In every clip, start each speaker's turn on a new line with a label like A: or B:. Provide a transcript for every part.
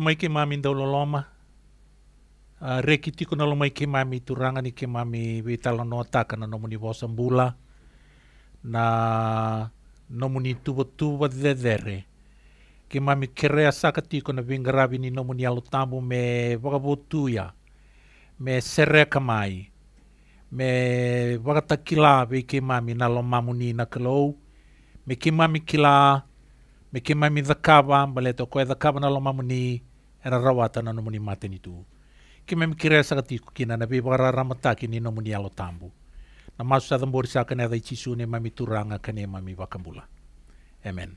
A: ta mai ke mami dau loloma uh, reki tiko na lomai ke mami turanga ni ke mami we tala no taka na nomuni bosambula na nomuni tuba tuba dedere ke mami kerea saka tiko na vingaravi ni nomuni alo tambu me vakabotuia me sereka mai me vakatakila we ke mami na lomamuni na kalou me ke mami kila me ke mami dhakava baleta koe dhakava na lomamuni era rawata na nomuni maten itu. Ki mem kira sakatiku kina na beba ra ramata kini nomuni alo tambu. Na masu sa dambori sa kana dai chisu ne mami turanga kane mami wakambula. Amen.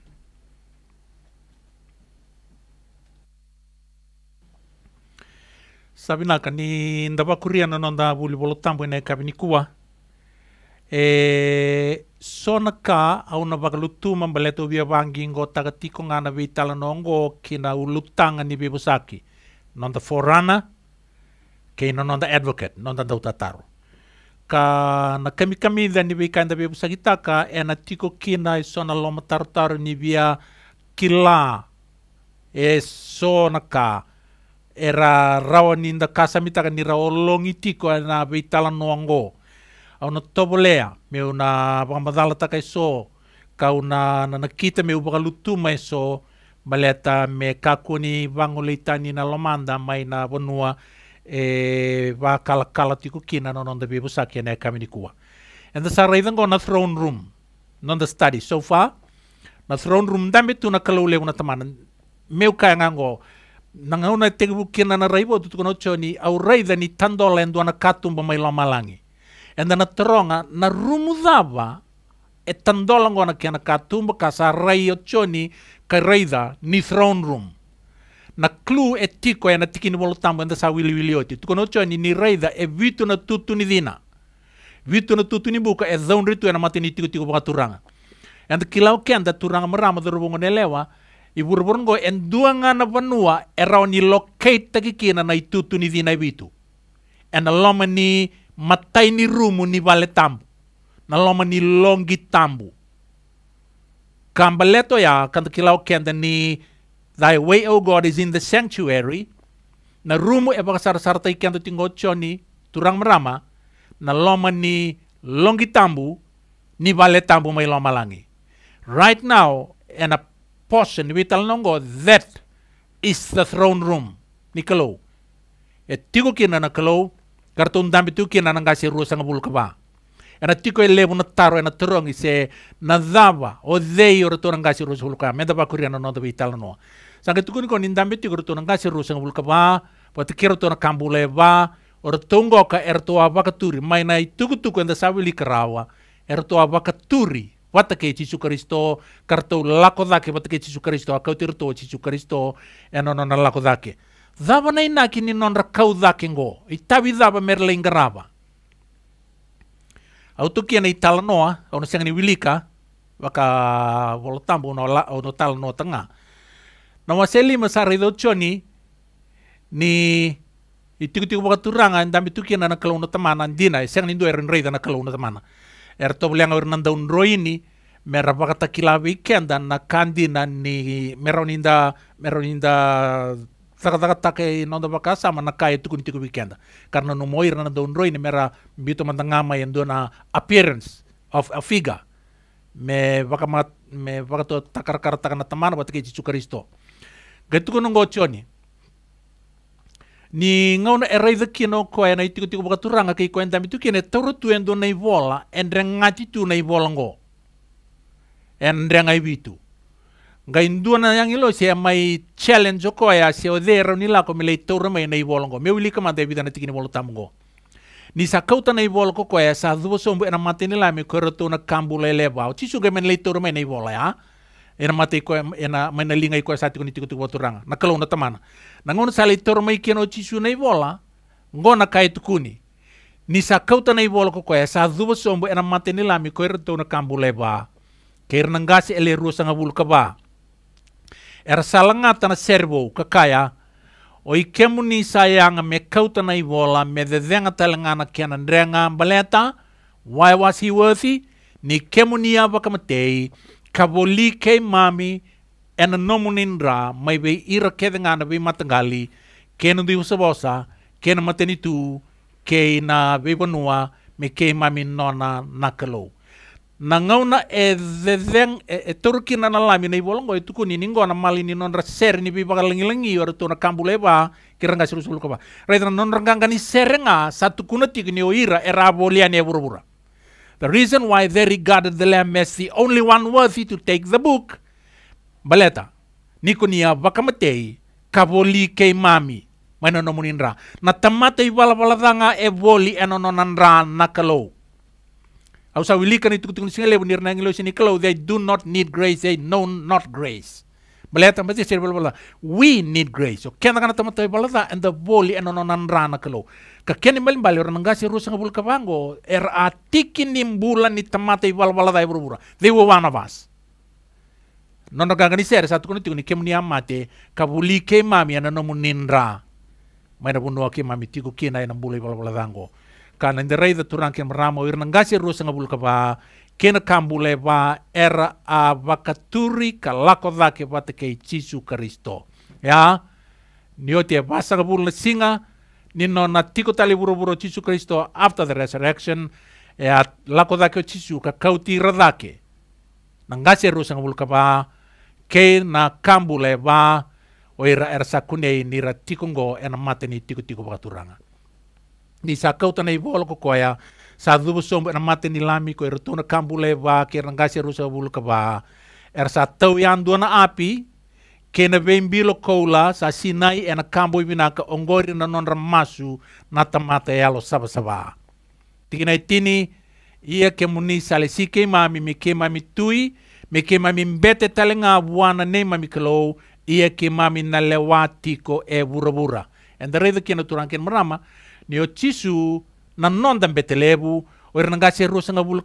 A: Sabina kani ndawa kuria na nonda buli bolo tambu ne kabini kuwa. e sonaka auna vakalutuma baleto via vangi go takatiko ngana vitalanongo kina ulutanga ni vivusaki nonda forana kina nonda advocate nonda dautataru ka na kami kami da ni vika nda taka e na tiko kina e sona loma e ni via kila e sonaka era rawa ninda kasamitaka ni raolongi tiko e na vitalanongo au na tobolea me una pamadala taka iso e ka una nanakita me upakalutuma iso e ma le ata me kakuni vagoleitani na lomada mai na vanua e vakalakala tikukina nononda vivusaki ane kaminikua and sara icago na throne room nonda study so far na throne room dame tu na kalau leu tamana meu kaegago na gauna tekivukina na raiva tutukanau tioni aurai cani tandola e dua na katumba mai lomalagi enda na taronga na rumudava e tandola ngona kia na katumba ka sa rai o choni ka raida ni throne room na clue e tiko e na tiki ni wolo tambo enda sa wili wili oti tukono choni ni raida e vitu na tutu ni dhina vitu na tutu ni buka e zaun ritu e na mati ni tiko tiko baka turanga enda kilau kenda turanga marama dharubongo nelewa i burburungo en duanga na vanua e rao ni locate takikina na itutu ni dhina e vitu ena loma ni matai ni rumu ni vale tambu na loma ni longi tambu kambaleto ya kanta kilau kenda ni thy way o god is in the sanctuary na rumu e pakasar-sar tai kenta choni turang merama na loma ni longi tambu ni vale tambu mai loma langi right now and a portion we vital nongo that is the throne room ni kalau e tigo kina na kalau karton dambe tu kina nanga si rusa nga bulkaba ena tiko e lebu na taro ena torongi se na dava o dei o tona nanga si rusa bulkaba menda pa kuria na nonda bi tala noa sanga tuku niko ni dambe tu ora tona nga si rusa nga bulkaba pa te kero tona kambule ba ora tongo ka erto ava katuri mai na tuku tuku enda sawi likarawa erto ava katuri watake Jesu Kristo karto lako dake watake Jesu Kristo akau tirto Jesu Kristo ena nona lako dake Zava na inaki nonra kau thakingo itavi zava merle ingarava tukia na noa, au na ni wilika waka au na ono noa tanga na waseli masara idho choni ni itikutik waka turanga ndami tukia na nakala na tamana ndina sianga ni ndo erin reida nakala na tamana er nanda unro ini, mera baka takila wikenda na kandina ni meroninda meroninda takai nonda sama mana kai tukun tiku weekend karena no moir na don roi mera bito ngama yang dona appearance of a figure me ma me to takar kar na tamana batake cicu kristo gitu kuno cioni, ni ngau na erai the kino ko na itiku tiku bakaturanga kai kwenta tami kine toro tu endo na ivola endre ngati tu na ivola ngo endre ngai bitu ngaindua na yang ilo se mai challenge ko ya se o de reuni nila ko mele tour mai nei bolongo me wili kama de bidana tikini bolo tamgo ni sa kauta nei bol ko ko ya sa duo so na matini la me ko na kambule le ba o tisu ge men le tour mai nei ya era mate ko ena mai na linga ko sa tikuni tikutu boturanga na kalo na tamana na ngon sa le tour mai kino tisu nei bola ngona kai tukuni ni sa kauta nei bol ko ko ya sa duo so ena matini la me ko roto na kambule ba Kair ele rusa ngabul ba. era tana servo kakaya o i kemu ni saianga me kautana i wola me dedenga talangana kiana renga baleta why was he worthy ni kemu ni awa kamatei ka woli kei mami ena nomunin ra mai be ira kedengana be matangali kena di usabosa kena matenitu kei na be vanua me kei mami nona nakalou na nangauna e zezeng e, e turki na nalami na ibolongo itu e ni ningo na mali ni non raser ni biba langi langi yor tu na kambule ba kiranga siru sulu koba raidra non ranganga ni serenga satu kuna tik ni oira era bolia ni e burubura the reason why they regarded the lamb as the only one worthy to take the book baleta niko ni abakamatei kaboli kei mami mana nomuninra na tamata ibala baladanga e boli enononanra nakalo Au sa kan itu kutung singa lebu nirna ngilo sini kalau they do not need grace, they know not grace. Beleta tamba sir bala we need grace. So na kana tamba tay bala and the boli and nonan rana kalo. Ka keni mel bali orang si rusa ngabul kabango er tiki nimbulan ni tamata ibal bala tay burubura. They were one of us. Non organisere satu kuni tikuni kemuni amate kabuli ke mami ana nomu ninra. Maina bunua ke mami tiku kina ina bulai bala bala dango. kana in the rei da turan kem ramo ir nangasi rus nga bulka ba kena kambule ba era a vakaturi ka lako dhake ba kei chisu karisto ya ni o e basa ngabul na singa ni no na tiko tali buru chisu karisto after the resurrection e a lako da o chisu ka kauti radake na rus nga bulka ba ke na kambule ba o ira era sakune ni ratikongo ena mate ni tiko tiko vakaturanga ni sakau tanai bolo ko koya sa dubu sombe na mate ni lami ko irtuna er kambule ba kirang er gasi rusa er bulu ka ba er sa tau yan duana api kena bembilo koula sa sinai ena kambu ibina ka ongori na non ramasu na tamata e alo saba saba tikinai tini ia ke muni sale sike mami mi ke mami tui mi ke mami mbete talenga buana ne mami kelou ia ke mami na lewati e bura bura and the reason kena turangkin merama niyo chisu nan non dan betelebu wer nanga seru sanga bul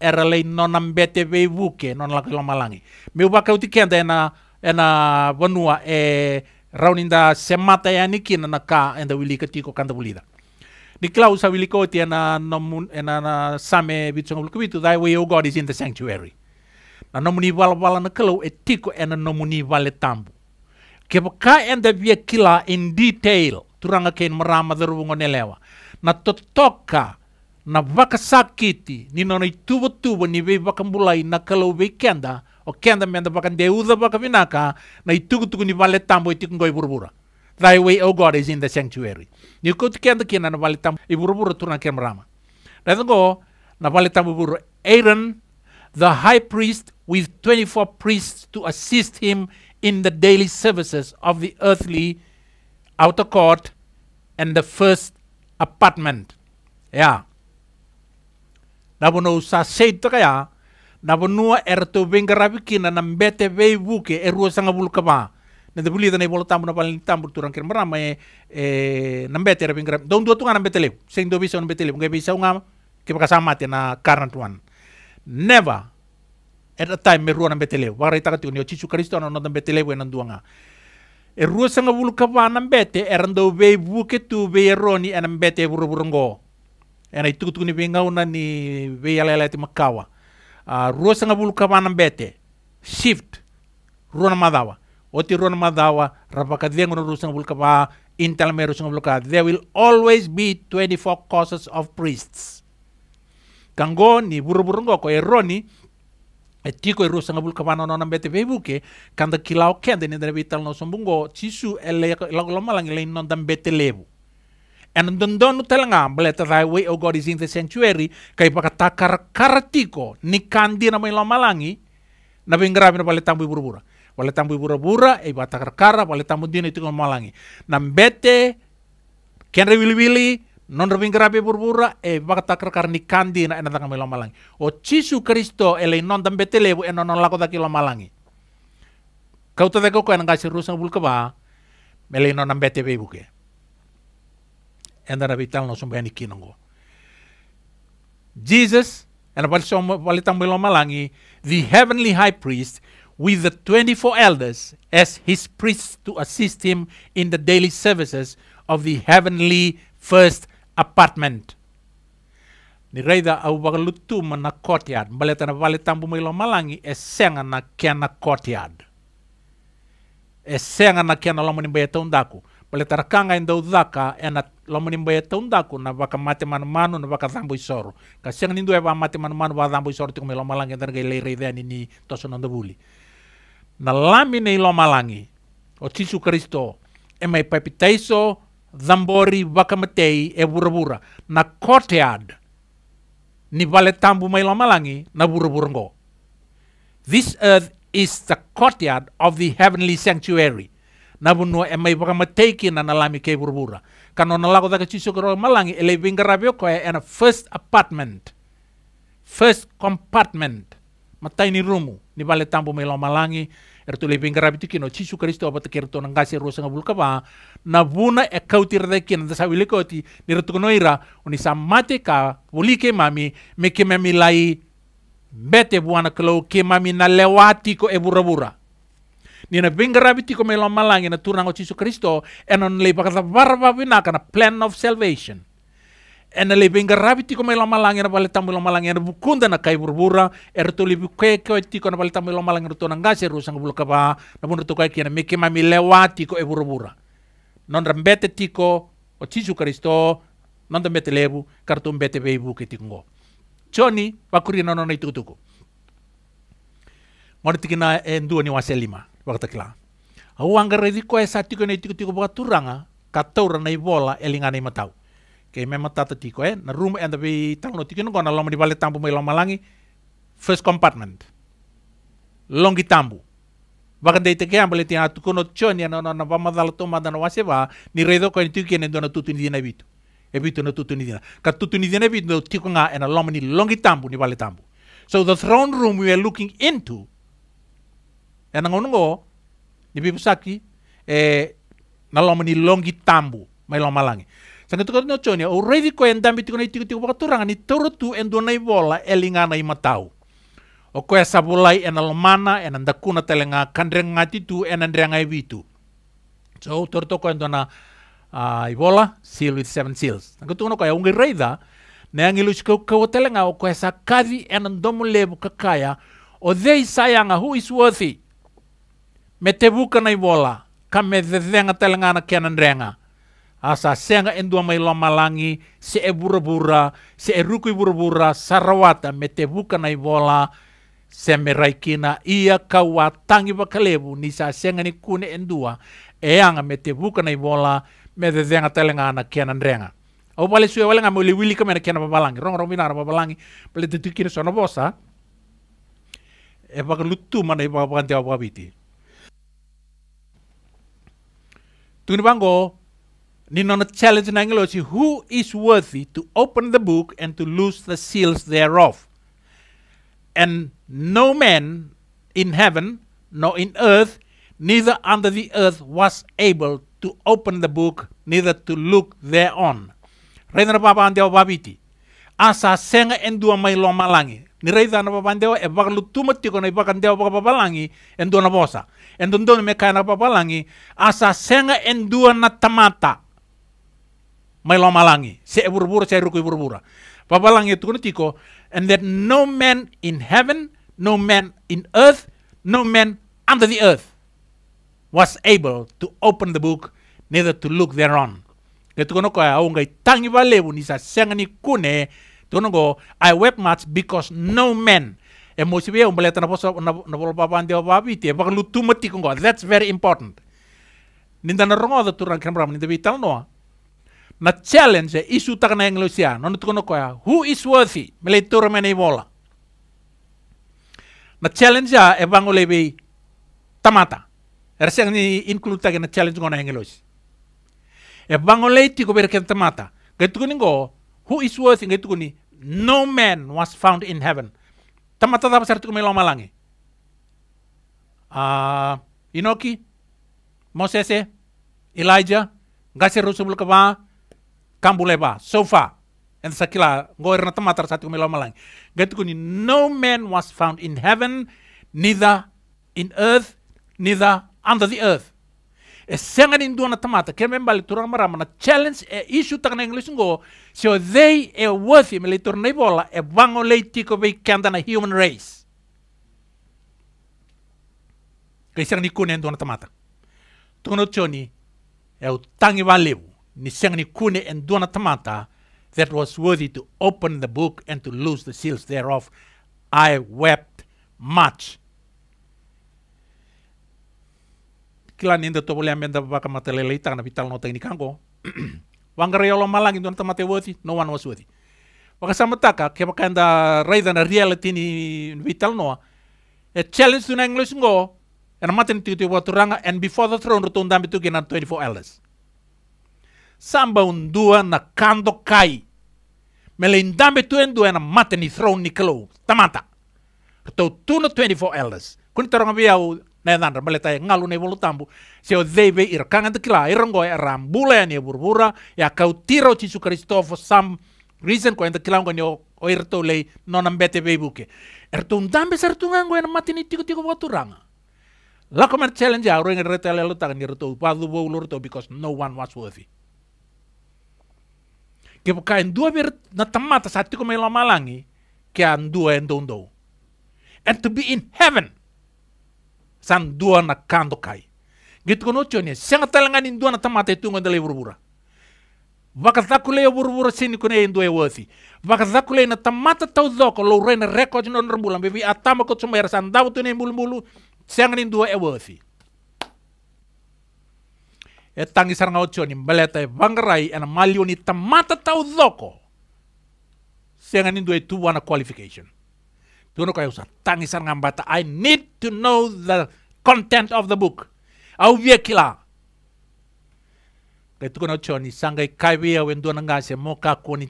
A: era lei non nan bete vei buke non la langi. malangi meu ba kauti kenda ena ena vanua e rauninda semata ya e nikina na ka enda wili tiko kanda bulida ni klausa wili ti ena nomun ena na same bitsunga bul vitu thy way o oh god is in the sanctuary na nomuni wala wala na kalau e tiko ena nomuni vale tambu kepa ka enda kila in detail turanga ken marama darubungo nelewa na totoka na vakasakiti ni nona ituba tubo ni vei na kalau vei kenda o kenda menda vakandeuda vakavinaka na itugu-tugu ni vale tambo i tikungoi burubura thy way o god is in the sanctuary ni kuti kenda kena na vale tambo i burubura turanga ken marama go na vale tambo buru aaron the high priest with 24 priests to assist him in the daily services of the earthly outer court and the first apartment. Yeah. Nabono sa seito kaya, nabono erto bengarabikina ng bete weibuke eruwa sa ngabul kama. Nende bulida na ibolo tambo na paling tambo turang kir marama e nambete bete era bengarab. Dong dua tunga ng bete leo. Sing do bisa ng bete leo. bisa nga kipakasama atin na current one. Never at a time meruwa ng bete leo. Wakaritaka tiyo niyo, Chichu Kristo ano ng bete leo ng duwa nga. e ruasa nga wulu kawana mbete era ndau bei buke tu bei eroni ena mbete e buruburungo ena i tukutuku ni bei ngauna ni bei alaela ti makawa uh, ah, ruasa nga wulu kawana mbete shift ruana madawa oti ruana madawa rapaka dengo na ruasa nga wulu kawa intalme ruasa nga wulu kawa there will always be 24 causes of priests kango ni buruburungo ko eroni e tiko e rusa mana kamano nona bete bebuke kanda kilau kende ne dere vital no bungo cisu ele lagoloma ya lang ele non dan bete lebu en don don telanga bleta thy way o god is the sanctuary kai pakata kar karatiko ni kandi na mai lomalangi na bengrabi na baletam buru-bura baletam buru-bura e batakar kara tambu dina itu malangi na bete kenre wili-wili non kerapi purpura e vakatakar karni kandi na enataka milo malangi o cisu kristo ele non tambe bu, enon non lako takilo malangi kau de koko kau nangkasi rusang bul me mele non bete be buke endara vital no sumbani kinongo Jesus and palitang milo malangi the heavenly high priest with the 24 elders as his priests to assist him in the daily services of the heavenly first apartment ni raida au wakalutu mana courtyard baleta na vale tambu mai lo malangi e senga na kena courtyard e senga na kena lomani baia taundaku baleta rakanga inda udaka e na lomani baia taundaku na vaka mate manu na vaka zambu isoro ka senga nindu e va mate manu va zambu isoro tiku mai lo malangi e gai lei reida ni ni toso buli na lami lo malangi o tisu kristo e mai papitaiso dhambori vakamatei e vuravura na courtyard ni vale tambu mailomalangi na vuravura vuravurango this earth is the courtyard of the heavenly sanctuary na vunua e mai vakamatei kina na lami kei vuravura kana na lago dhaka chisokoro malangi e lei vingaraviokoe ena first apartment first compartment matai ni rumu ni vale tambu mailomalangi erto le benga rabiti kino chisu kristo abata kerto nangasi rosa ngabul kaba na buna e kautir de kina da sabile koti ni retu noira uni samate ka bulike mami me ke mami lai bete buana kelo ke mami na lewati ko e bura-bura nina benga rabiti me melo malangi na turango chisu kristo enon le bakata barba wina kana plan of salvation ena lebe inga rabi tiko mai langi ena bale tamu langi ena bukunda na kai burbura er to lebe kue kue tiko na bale tamu lomalang ena to na ngase rusang bulu kaba na bunru to kai na meke mami lewa ko e burbura non rambete tiko o cisu karisto non rambete lebu kartu mbete beibu ke ngo choni wakuri na nona itu eh, tuku ngoni tikina en dua ni wase lima wakata kila au angga esa tiko na tiko buka turanga katora na ibola elingana matau ke mema tata tiko eh, na room and be tang no tikino kona di balik tampu mai loma langi first compartment longi tambu baka dei te keam bale tia tuko no choni na na madal to mada no wase va ni redo ko ni tiki ne dona tutu ni dina bitu e bitu na tutu ni dina ka tutu ni dina bitu tiko nga ena loma ni longi tambu ni bale tambu so the throne room we are looking into ena ngono, ni bibusaki e na loma ni e longi tambu mai loma langi Fene tuka na chonia o revi ko en dambi tiko e itiko tiko tiko pakaturanga ni toro tu en dua nei bola e lingana i matau. O koe sabulai en almana en andakuna telenga kandrenga titu en vitu. So toro toko en na uh, i seal with seven seals. Na tuka no koe ungi reida ne angi kau telenga o koe sa kavi en andomu lebu kakaya o dei sayanga who is worthy. Me te buka nei bola. Kame dhedenga telenga na kenan renga asa senga endua mai malangi se e bura se e ruku bura sarawata me te buka nai bola se me ia kawa tangi bakalebu ni sa senga ni kune endua e anga me te buka nai bola me de zenga telenga ana kianan renga au pale sue wale ngamo le wili kamena kiana babalangi rong rong minara babalangi pale te tukire sono bosa e baka lutu mana baka bakabanti ababiti Tunggu bango, Ninona challenged Nangalosi, who is worthy to open the book and to loose the seals thereof. And no man in heaven, nor in earth, neither under the earth was able to open the book, neither to look thereon. Reina papandewa babiti. Asa senga endua mai loma langi. na reina papandewa e bakalu tumatiko na ipakandewa baka papalangi endua na bosa. Endondoni mekana papalangi. Asa senga endua na tamata. may lo malangi se burbura e se e ruku burbura papalang itu kuno tiko and that no man in heaven no man in earth no man under the earth was able to open the book neither to look thereon Itu kono kaya au ngai tangi vale ni sa senga ni kune tono go i wept much because no man emosi mo sibe um beleta na poso na polo papa ande papi te bak lu mati kongo that's very important ninda na rongo da turan kamera, ninda noa na challenge isu tak na englosia ya, non tukono koya who is worthy mele tur mene bola na challenge ya e ole bi tamata erse ni include tak na challenge ngona e bang ole ti ko berken tamata getukuni go who is worthy getukuni no man was found in heaven tamata ta pasar tukumelo malangi uh, ah, inoki mosese elijah gase rusul Kambu leba, so far. En sakila, ngoi rena tamatar satu melo malang. Gatukuni, no man was found in heaven, neither in earth, neither under the earth. E sengan in duana tamata, ke bali turang marama na challenge e issue tak na English go, so they a e worthy me leitur nei bola e wango leitiko be kanda na human race. Kei sengan ikunen duana tamata. tuno choni, e utangi valebu. Nisengni Kune and Dunatamata that was worthy to open the book and to loose the seals thereof. I wept much. Kilan ninda to boleh amenda baka matelele na vital nota ini kango. Wangarayolo malang indon tamate worthy, no one was worthy. Waka samataka, kepa kanda reality ni vital noa. A challenge to na English go and matin tutu waturanga, and before the throne rotundambi tu genan 24 elders samba dua na kando kai. Melindambe tu dua na mate ni throne ni kelo. Tamata. Tau tuna 24 elders. Kuni taronga bia u na nandra maleta e ngalu ne volu tambu. Se o deve ir kanga de kila irongo e rambula ni burbura ya kau tiro tisu Kristofo sam reason ko enda kila ngani o o irto lei non ambete bebuke. Ertun dambe sertungango en matini tiku tiku waturanga. La comer challenge ya orang yang retel lo tangan itu padu bau lur because no one was worthy. que dua a ver na tamata sa tiko malangi lamalangi que um dua en um um and to be in heaven san dua na kando kai gitu kono chone sanga talanga ni dua na tamata itu e ngandale burbura yo burbura sini ne en dua wasi zakule na tamata tau zoko lo rena record non rambula bebi atama ko tsumera san dawo ne mulmulu sanga ni dua e wasi e tangi ni mbeleta e vangarai ena ni tamata tau zoko senga ni e tu wana qualification tuno kaya e usa tangi ta I need to know the content of the book au vie kila Kaya tuko na ni sangai kai via wen mo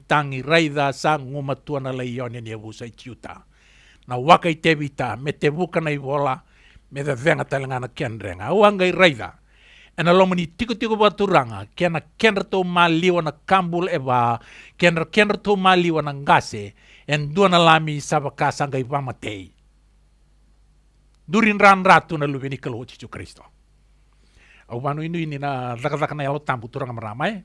A: tangi raitha sa nguma tuana laione ni e busa ichiuta. E na waka itevita mete me te buka na ivola vola me the venga talangana kendrenga. au angai Raitha ena lomo ni tiko tiko ba turanga kena kenra to mali na kambul e ba kenra kenra to maliwa na ngase en duana lami saba ngai vama tei durin ran ratu na kelo kalo cicu kristo au vanu inu ini na raka na yalo tambu turanga maramai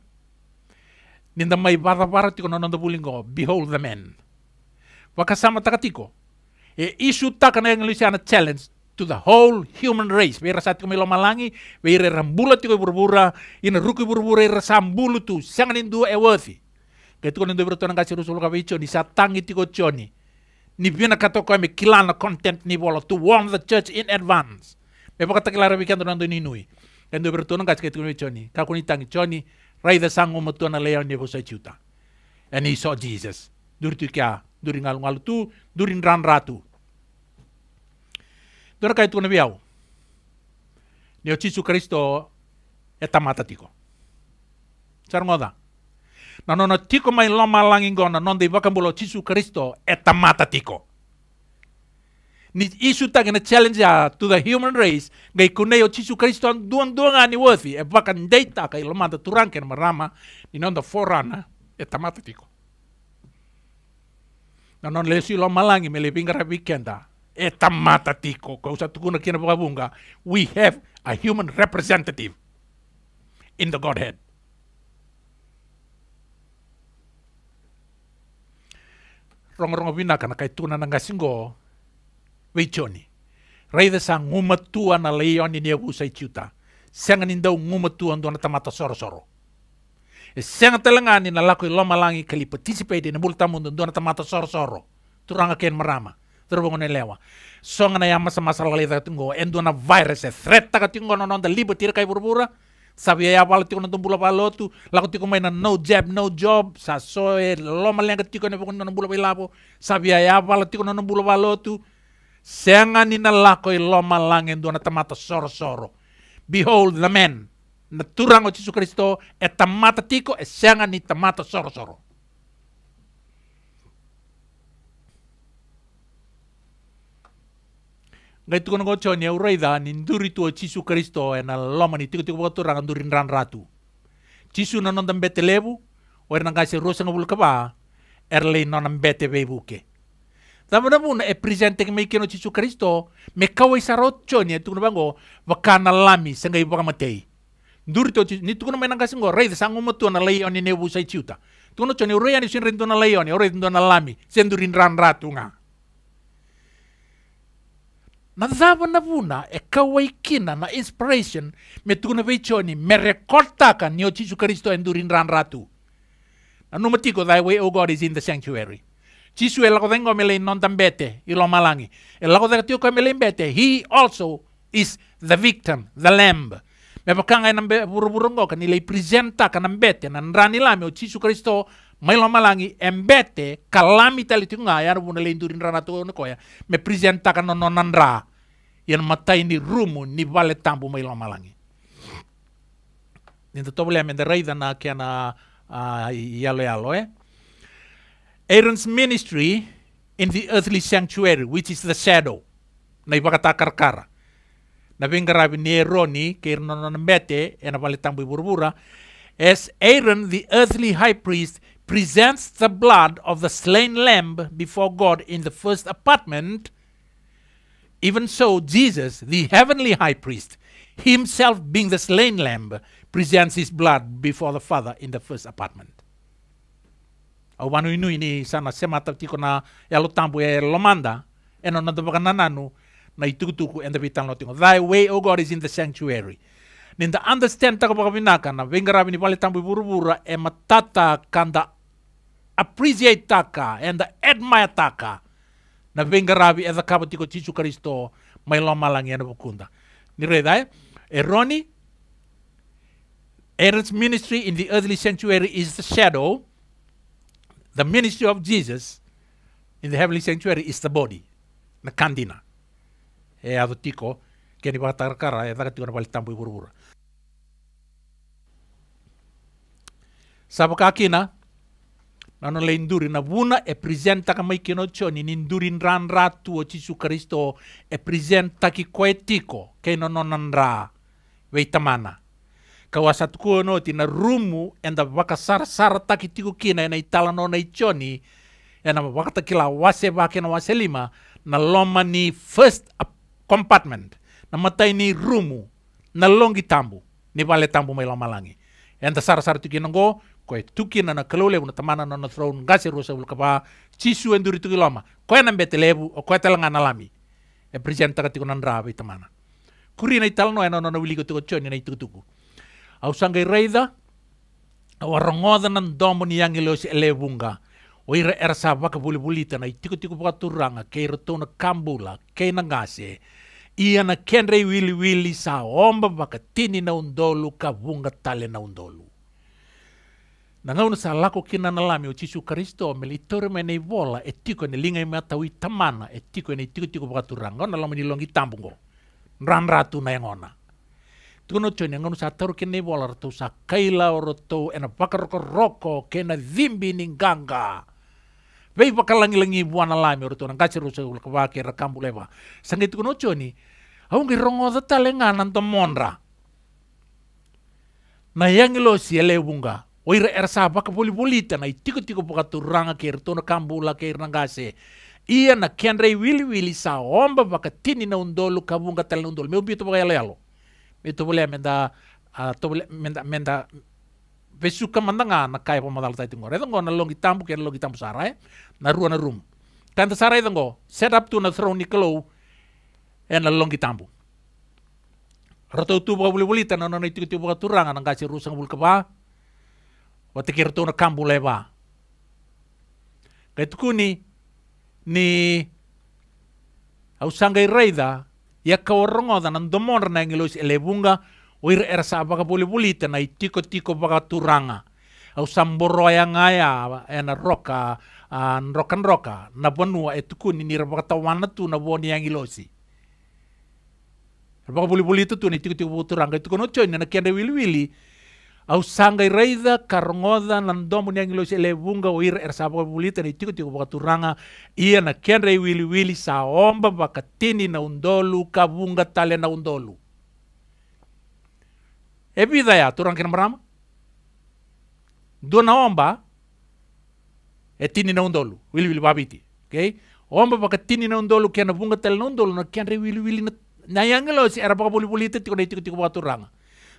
A: ninda mai vara vara tiko na nanda bulingo behold the man wakasama takatiko e isu takana yang challenge to the whole human race. Vera satu kami malangi, vera rambula tiko berbura, ina ruku berbura ira sambulu tu, sangan indu eworthy. Ketu kono nindu tona kasih rusul kabe choni, satangi tiku choni. Ni bina kata kami kilana content ni bola to warn the church in advance. Mepo kata kilara bikan tona ndoni nui. Dan ndobro kasih kasi ketu cioni. Kau ni tangi cioni. rai the sangu matuan leo ni bosa chuta. And he saw Jesus. Durtu kya, during ngal-ngal tu, ran ratu. Dorokaituna e viau. Neo Chisu Kristo e tamata tiko. Sarangoda. Na nono tiko mai loma langingona non dei vakambulo Chisu Kristo e tamata tiko. Ni isu tagena challenge to the human race gai o Chisu Kristo an duan duan ani worthy e vakan deita kai lomanda turanken marama ni non da forana e tamata tiko. Na non lesi loma langi me le vingara weekenda. eta mata tiko, kausa tukuna kina bunga. we have a human representative in the Godhead. rong rong wina kana kai tuna nanga singo, weichoni. Raida sa ngumatua na leon ini aku usai ciuta. Sengan indau ngumatua na tamata soro-soro. E sengan telengani na laku loma langi kali participate na multa mundu na tamata soro-soro. Turanga ken merama. E lewa, τρόπο ελέγχου. Σόγνα για Endo na virus τίνγκο, e έντονα βάιρεσε, θρέτα τίνγκο νονόντα libo τύρα καί bura. Sabia ya pala tiko nonton bola palo tu, laku tiko maina no jab no job, Sa lo loma lenga tiko nebo pokon nonton bola pelapo, sabia ya pala tiko nonton bula palo tu, seanga nina lako lo loma endo na tamata soro soro. Behold the man, o Jesus Kristo, e tamata tiko e seanga ni tamata soro soro. ngai tukon go cho uraida, da nin duri tua chisu kristo ena lomani tiku tiku botu rangan durin ran ratu Chisu nonon dan bete lebu o erna ngai se rosa ngabul kaba er lei nonon bete buke. Tama na buna e presente ke meike no kristo, me kawai sarotcho ni e tukun bango, wakana lami buka matei. Duri tuo chisu, ni tukun mainang kasingo, reida sangu motu na lei oni nebu sai chiuta. Tukun no cho ni urai ni sin rindu na lei oni, urai rindu na lami, sendurin ran ratu nga. na thavona vuna e na inspiration metukuna veichoni merekotaka nio jisu kristo endurinranratu na numatiko thy way o god is in the sanctuary jisu elakothengko melein nontambete ilomalangi elakothekatioko meleinbete he also is the victim the lamb mepakanga e nambe vuruvurongoka nilei presentaka na mbete na nrani e lami o jisu kristo mailomalangi embete kalamita litikunga yaruvuna leindurinrana tukoya mepresentaka nononanraa yang matai ni rumu ni vale tambu mai malangi. Nintu tobu lea mende reida na kia na yalo yalo eh. Aaron's ministry in the earthly sanctuary, which is the shadow, na ipakata karkara. Na pingarabi ni Eroni, kaya mete, e na vale tambu as Aaron, the earthly high priest, presents the blood of the slain lamb before God in the first apartment, even so, Jesus, the heavenly high priest, himself being the slain lamb, presents his blood before the Father in the first apartment. Awanu inu ini sana semata tiko na yalo tambu e lomanda, eno na tabakan na itukutuku and the pitan lotingo. Thy way, O God, is in the sanctuary. Ninda understand tako pakapinaka na vengarabi bini pali tambu burubura e matata kanda appreciate taka and admire taka. na venga e cakava kabo tiko chichu karisto mailo malang ena bukunda ni e roni Aaron's ministry in the earthly sanctuary is the shadow the ministry of Jesus in the heavenly sanctuary is the body na kandina e eh, ado tiko ke ni vakatakarakara e daga tiko na balitambo iburubura sabaka kina nano le induri na vuna e presenta mai kino choni ni induri nran ratu o chisu Kristo e presenta ki koetiko ke no no nanra veitamana kawasatu kuo no tina rumu enda waka sar sar taki tiku kina na itala no na ichoni ena wakata kila wase wake na wase lima na loma ni first compartment na matai ni rumu na longi tambu ni vale tambu mai loma langi enda sar sar tiki nongo koe tuki nana kalole una tamana nana throne gasi rusa ul pa chisu enduri tuki loma koe na mbete lebu o koe talanga na lami e presenta katiko nan rabe tamana kuri na ital no ena nana wiliko tuko choni na ituku tuku au sangai reida au arongoda nan domo ni yangi leos elebunga o ira era sa waka buli bulita na itiku tuku puka turanga kei rotona kambula kei na ngase ia na kenrei wili wili sa omba baka tini na undolu ka vunga tale na undolu Nanga unu sa lako kina na lami o chisu Kristo me li toru me nei vola e tiko ne linga i atau i tamana e tiko ne tiko tiko rango na lama ni longi tambungo. Ran ratu na yang ona. chone nanga ngonu sa taro kina nei vola ratu sa kaila o e ena pakaroko roko kena zimbi ni nganga. Vei pakalangi-langi buana lami o rato na kasi rusa ula kawake rakambu lewa. Sangi tuno choni aungi rongo le nanto monra. Na yangilo si ele bunga o ira era sapa ka poli tena i tiko poka turanga ke irtona kambula ke irna gase ia na rei wili wili sa omba baka tini na undolo kabunga tala na undolu. meu bito baka yala yalo meu to bole menda a to bole menda menda besu ka nga na kai pa madal tai tingore dongo na longi tambu ke longi tambu sara sarai eh. na rua na room kanta sarai dongo set up to na ni nikolo e na longi tambu Rotau tubuh buli buli na nona tiko tubuh turanga na kasih rusang bul kebah o te kira tuna kambu leva. Kei tuku ni, ni au sangai reida, ia kawarongoda nan domona na elebunga o ira erasa apaka buli-buli tena i tiko-tiko baka turanga. Au samboroya ngaya ena roka, an roka-roka, na banua e tuku ni nira baka tawana tu na boni yang ilosi. Baka buli-buli itu tu ni tiko-tiko baka turanga, itu kono coy, na kianda wili-wili, ausanga iraica karongoca na domo niagi loisi e levuga o ira e ra sa vakavulita na itikotiko vakaturaga ia na kedra i wiliwili sa omba vakatini na undolu kavunga tale na undolu e vida ia turaga kina marama dua na omba e tini na udolu wiliwili vaviti okay? omba vakatini na undolu kena vunga tale na undolu na kedra i wiliwili na iagi loisi e ra vakavulivulita tiko na itikotiko er vakaturaga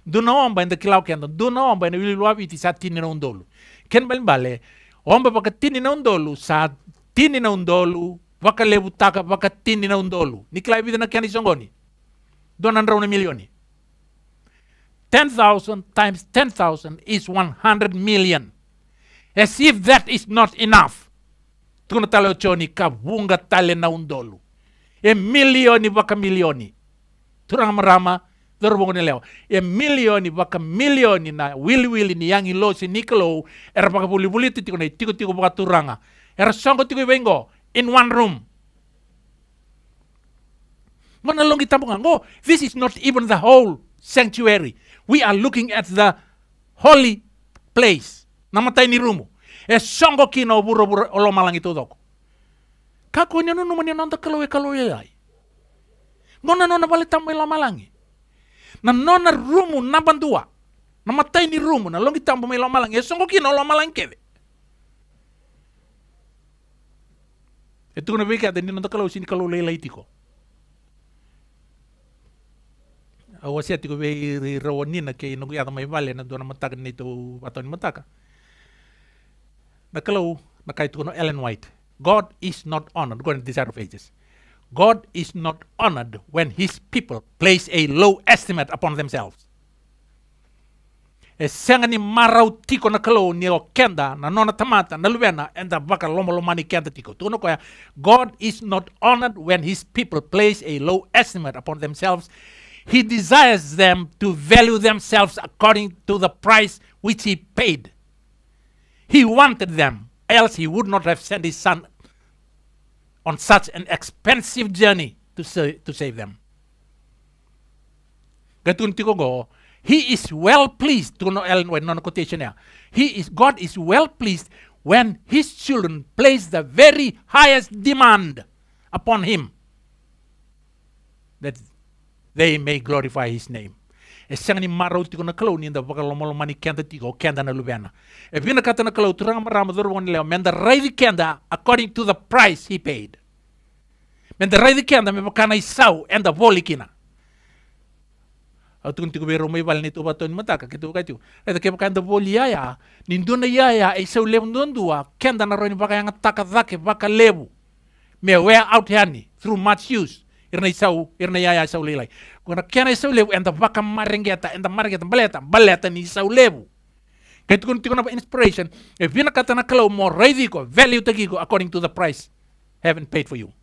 A: duna omba enda kilau kenda duna omba enda wili luabi iti sa tini na undolu ken bal bale omba paka tini na undolu sa tini na undolu paka lebu taka paka tini na undolu ni kilau bida na kani songoni dona ndrauna milioni 10,000 times 10,000 is 100 million. As if that is not enough. tale ochoni ka wunga tale na undolu. E milioni waka milioni. Tuna rama Dorobongone leo e milioni baka milioni na wili wili ni yangi lo si nikolo era baka buli buli titiko na tiko tiko baka turanga era songo tiko ibengo. in one room mana longi Go. this is not even the whole sanctuary we are looking at the holy place namatai ni rumu e songo kino buru buro olo malang itu doko nyo nunu mani nanda kaloyai, mana yai Ngona nona lama na nona rumu na matai ni rumu na longi tambo mai lomalang e songo lo malang keve Itu na veka te na kalau sini kalau lele itiko au asia tiko vei ri rawa nina kei ino yata mai vale na dona mataka ni tu atau ni mataka na kalau na kai no Ellen White God is not honored, God is the desire of ages. God is not honored when his people place a low estimate upon themselves. E marau tiko na kalo ni o kenda na nona tamata na baka lomo kenda tiko. Tuno koya, God is not honored when his people place a low estimate upon themselves. He desires them to value themselves according to the price which he paid. He wanted them, else he would not have sent his son on such an expensive journey to, sa- to save them. Gatun tikogo, he is well pleased, to no Ellen White, non quotation here. He is God is well pleased when his children place the very highest demand upon him that they may glorify his name e siang ni marau tiko na kalau ni da baka lomolo mani kenda tiko kenda na lubena e bina kata na kalau turanga marama dor wani leo menda raidi kenda according to the price he paid menda raidi kenda me baka isau enda voli kina atun tiko bero mai balni to baton mataka kitu kai tiko e da ke enda voli yaya ninduna yaya e isau lebu ndondua kenda na roni baka yang taka zake baka lebu me wear out yani through much use irna isau irna yaya isau lelai Kuna kiana isau lebu enta baka marengeta enta marengeta baleta baleta ni isau lebu kaitu kun tikuna ba inspiration. e vina kata na kalau mo raidiko value tagiko according to the price heaven paid for you.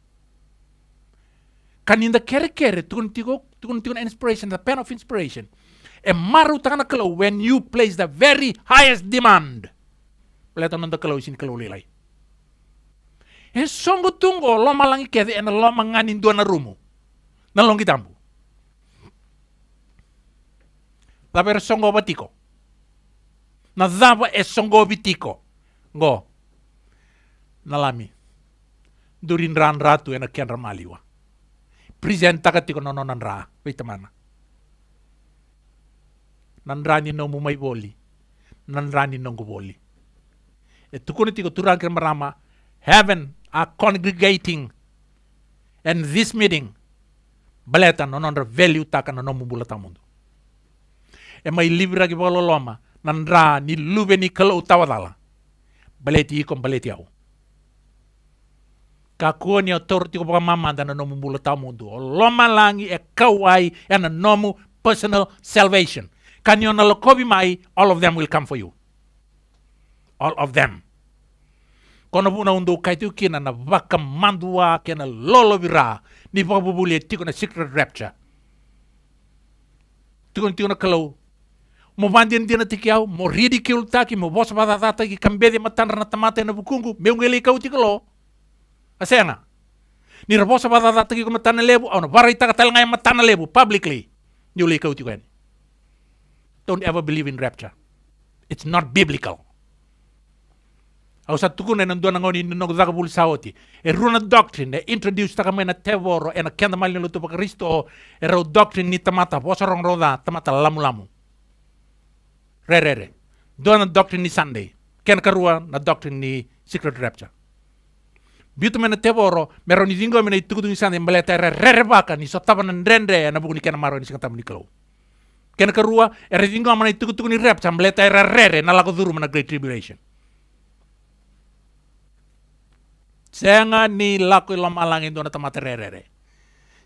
A: Kaninda kere kere tukun tiko tukun tikuna inspiration the pen of inspiration. E maru tangana kalau when you place the very highest demand. Baleta nanda kalau isin kalau lelai. E songo tungo lo malangi kede ena lo nganin duana rumu. Nalong kitambu. lapero songo opatiko na zava e songo opitiko ngo nalami durinran ratu ena kenra maliwa presenta katiko nono nanra veitamana nanra ni no mumai boli nanra ni nongu boli e tukuni tiko turan kira marama heaven are congregating and this meeting baleta nonon value taka nono mumbula tamundu e emailivira ki vololoma na ra ni luve ni kalau tawadala baleti iko baleti au kakua ni authority ko pa mamanda na nomu mula tau mundu o loma langi e kau ai e na nomu personal salvation ka ni ona lokobi mai all of them will come for you all of them kono puna undu kaitu kina na vaka mandua kena lolo vira ni pa bubuli tiko na secret rapture tiko tiko na kalau Μου βάντε εντίνα τι κιάου, μου ρίδι και ουλτάκι, μου βόσα βαδαδάτα και καμπέδι ματάν ραταμάτα ένα βουκούγκου, με Asena, ni τι καλό. Ασένα. Νι ραβόσα βαδαδάτα και ματάνα λέβου, ανα publicly. Νι ουλί καου τι do Don't ever believe in rapture. It's not biblical. Ausa tukun en ndo nangoni ndo daga bul saoti. E runa doctrine e introduce taka mena tevoro e na kenda mali lutu pa Kristo e ro doctrine ni tamata bosa rong roda tamata lamu lamu. re dona doctrine ni sunday ken ruwa na doctrine ni secret rapture bitu mena teboro mero ni dingo mena itukutu ni sunday sande re rerere baka ni so tabana ndrendre na buku ni ken maro ni sikata ni klo ken e re dingo mena itukutu ni rapture re rerere na lago duru mena great tribulation senga ni laku ilam alangin dona tamata rerere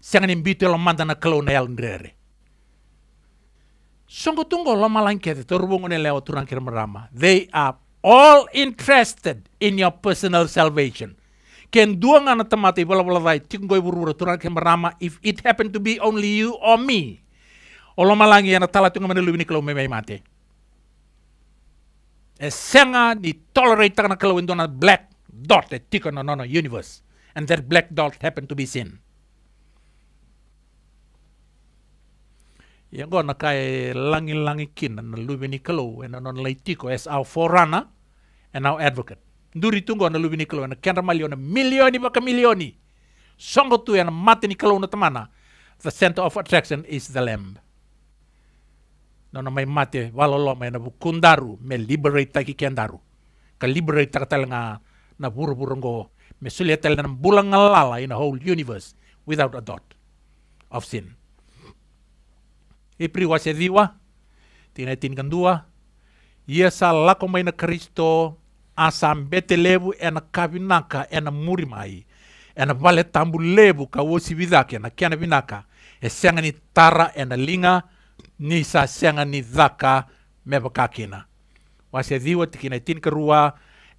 A: senga ni bitu ilam manda na klau na yal ndrere Sungguh tunggu Songo tungo loma lankete lewat leo turangkir merama. They are all interested in your personal salvation. Ken dua ngana temati bola bola vai tinggoi buru buru turangkir merama if it happened to be only you or me. Oloma langi yana tala tunga mane lubini kalau memai mate. E senga ni tolerate nak kalau indona black dot the eh, tiko no universe. And that black dot happened to be sin. Ya, go na kai langi langi kin na lubini kalo na non laitiko as our forerunner and our advocate Duri tungo na lubini kalo na kendra maliona milioni baka milioni songo tu ya na mati ni kalo na tamana the center of attraction is the lamb na na mai mate walolo mai na bukundaru me liberate taki kendaru ka liberate taka nga na buru ngo me sulia tel na bulang ngalala in the whole universe without a dot of sin ipriwasediwa tinaitinikandua mai na kristo asam bete levu ena kavinaka ena muri mai ena vale tambu levu ka wosi vidaki na kena vinaka e senga ni tara ena linga ni sa senga ni daka meva kakina diwa tikina itinika rua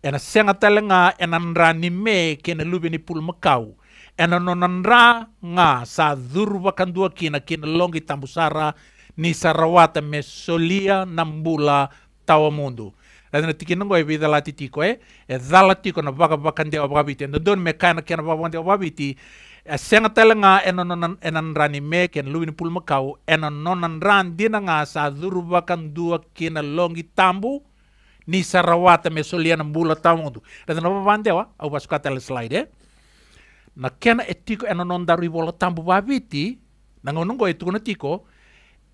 A: ena senga talenga ena nrani me kena luve ni makau ena nonan ra nga sa dhurwa kina kina longi tambusara ni sarawata me solia nambula tawa mundu. Radina tiki nango evi vida lati tiko e, e dhala tiko na baka bakande o Ndo don me kaina kena babande o babiti, e senga tele nga ena nonan enan rani me luini pulmakau, ena nonan ran dina nga sa dhurwa kandua kina longi tambu, ni sarawata me solia nambula tawa mundu. Radina babande wa, au basukata slide eh na kena e tiko e nonondaru i wolo na ngonongo e tukuna tiko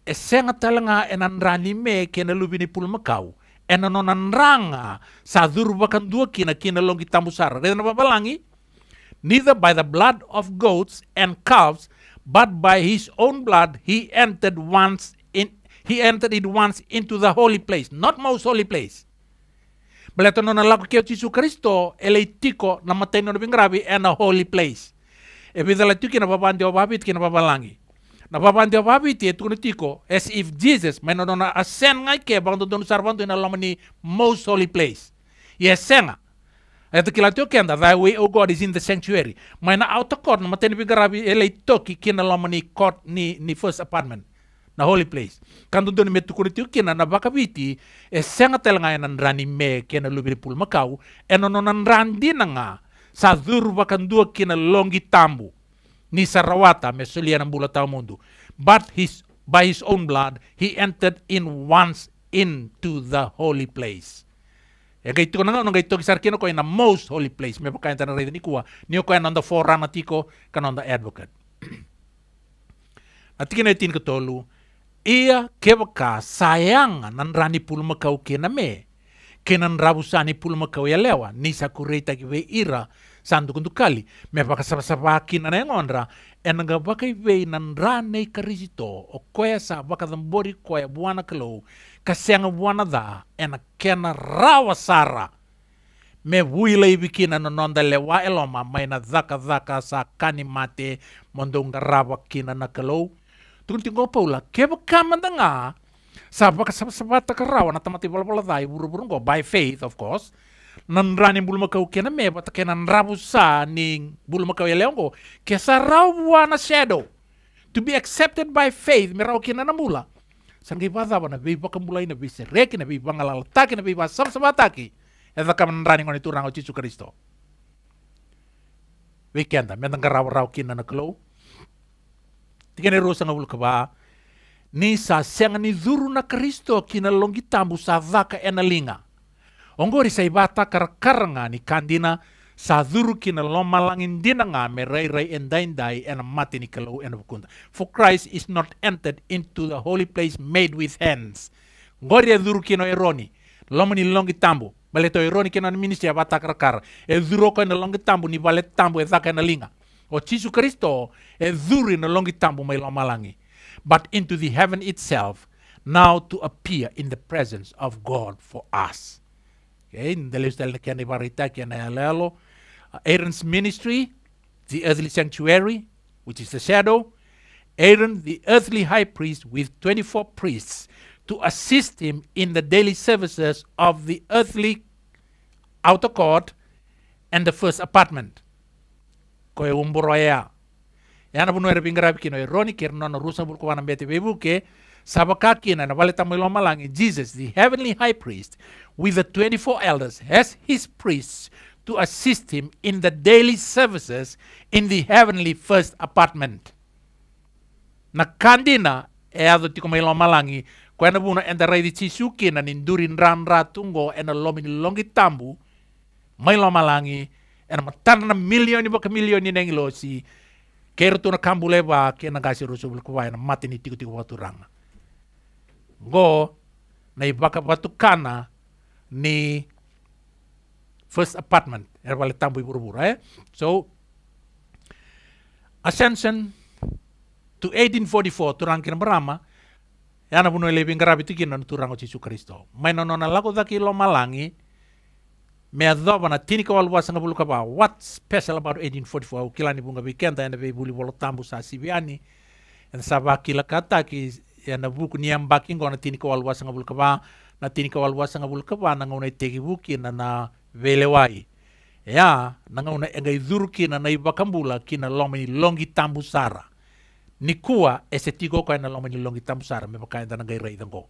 A: e senga talanga e nanrani me kena lubini pulu makau e na sa dhuru dua kina kina longi tambu sara na babalangi neither by the blood of goats and calves but by his own blood he entered once in he entered it once into the holy place not most holy place Beleto non lako keo Kristo eleitiko na mateno e na bingrabi and a holy place. Ebi vidala tu kina papante o babit kina papalangi. Na papante o babit e tukuni tiko as if Jesus meno nona ascend ngai ke bang don sarvanto ina e lamani most holy place. Ye senga. E tu kila tio kenda thy way o God is in the sanctuary. Maina auto court na mateno bingrabi eleitoki kina lamani court ni ni first apartment na holy place. kando doni metu kuri tiu kina na baka biti e senga tel ngai e nan rani me kena lubiri pul makau e nono nan randi na nga sa dhuru ndua kina longi tambu ni sarawata me sulia nan bula tau mundu. But his, by his own blood he entered in once into the holy place. E kai tuko nanga nongai toki sarkino ko in the most holy place. Me pakai tana ni kua. ni ko enon the forerunner tiko kanon the advocate. Atikina itin e ketolu. ia kevaka sayanga nan rani pulumakau kena me kenan rabusani pulumakau ya lewa ni sakurei e vei ira sa kali me baka sabasabaki na nengondra enanga vakaivei na nan nei karisito o koya sa baka dambori koya buana kalau kasenga buana da ena kena rawa sara me vuila na noda lewa eloma mai na cakacaka sa kani mate mondonga rawa kina na kalou Tunggu ti ngopo la ke kaman tanga sapa sabata karawa na tamati pola pola dai buru buru nggak by faith of course nan rani bulu makau kena me bata kena rabu sa ning bulu makau eleong go ke sarau wana shadow to be accepted by faith merau kena na mula sang ki pata bana be pa kambulai na be sereki na be bangalal taki na be pa sam sabataki eta ya kaman rani ngoni turang o cicu kristo Weekend, mendengar karawa rau kina na kelou, tikene ro sanga ulkaba ni sa senga ni zuru na kristo kina longi tambu sa vaka ena linga ongori sa ibata karakaranga ni kandina sa zuru kina lomalangin dina nga me rei rai endaindai ena mati ni kalau ena bukunda for Christ is not entered into the holy place made with hands ngori ya e zuru kina eroni loma ni longi tambu baleto eroni kina ni ya abata karakara e zuru ena longi tambu ni balet tambu e zaka ena linga or Jesus Christo, enduring a long la malangi, but into the heaven itself, now to appear in the presence of God for us. Okay, uh, Aaron's ministry, the earthly sanctuary, which is the shadow, Aaron, the earthly high priest, with 24 priests to assist him in the daily services of the earthly outer court and the first apartment. koye e ana bunu ere bingarabi kino ironi kir nono rusa bul wana mbete bebu ke sabakat kina na vale tamu iloma langi Jesus the heavenly high priest with the 24 elders has his priests to assist him in the daily services in the heavenly first apartment na kandina e ado tiko iloma langi kwena bunu enda raidi chisuki na nindurin ran ratungo ena lomini longi tambu mai loma langi ena matana na milioni boka milioni na ngilosi kero tuna kambule ba kena na gasi rusu bul kuwa ena mati ni tiku tiku watu ranga go na ibaka watu kana ni first apartment ena wale tambu iburu eh so ascension to 1844 turang kina berama yana e bunu lebih ngarabi tikinan turang oci su kristo mainonona lagu zaki lo malangi me dhova na tini kawal wasa na buluka ba what special about 1844 au kilani bunga weekend enda be buli wolo tambu sa sibiani en saba kila kata ki enda buku ni ambaki na tini kawal wasa na buluka ba na tini kawal wasa na buluka ba na ngona tegi buki na na velewai ya na ngona enga idhuru ki na ibakambula kina lomini longi tambu sara ni kuwa ese tigo ko ena lomini longi tambu sara me bakaenda na ngai raidongo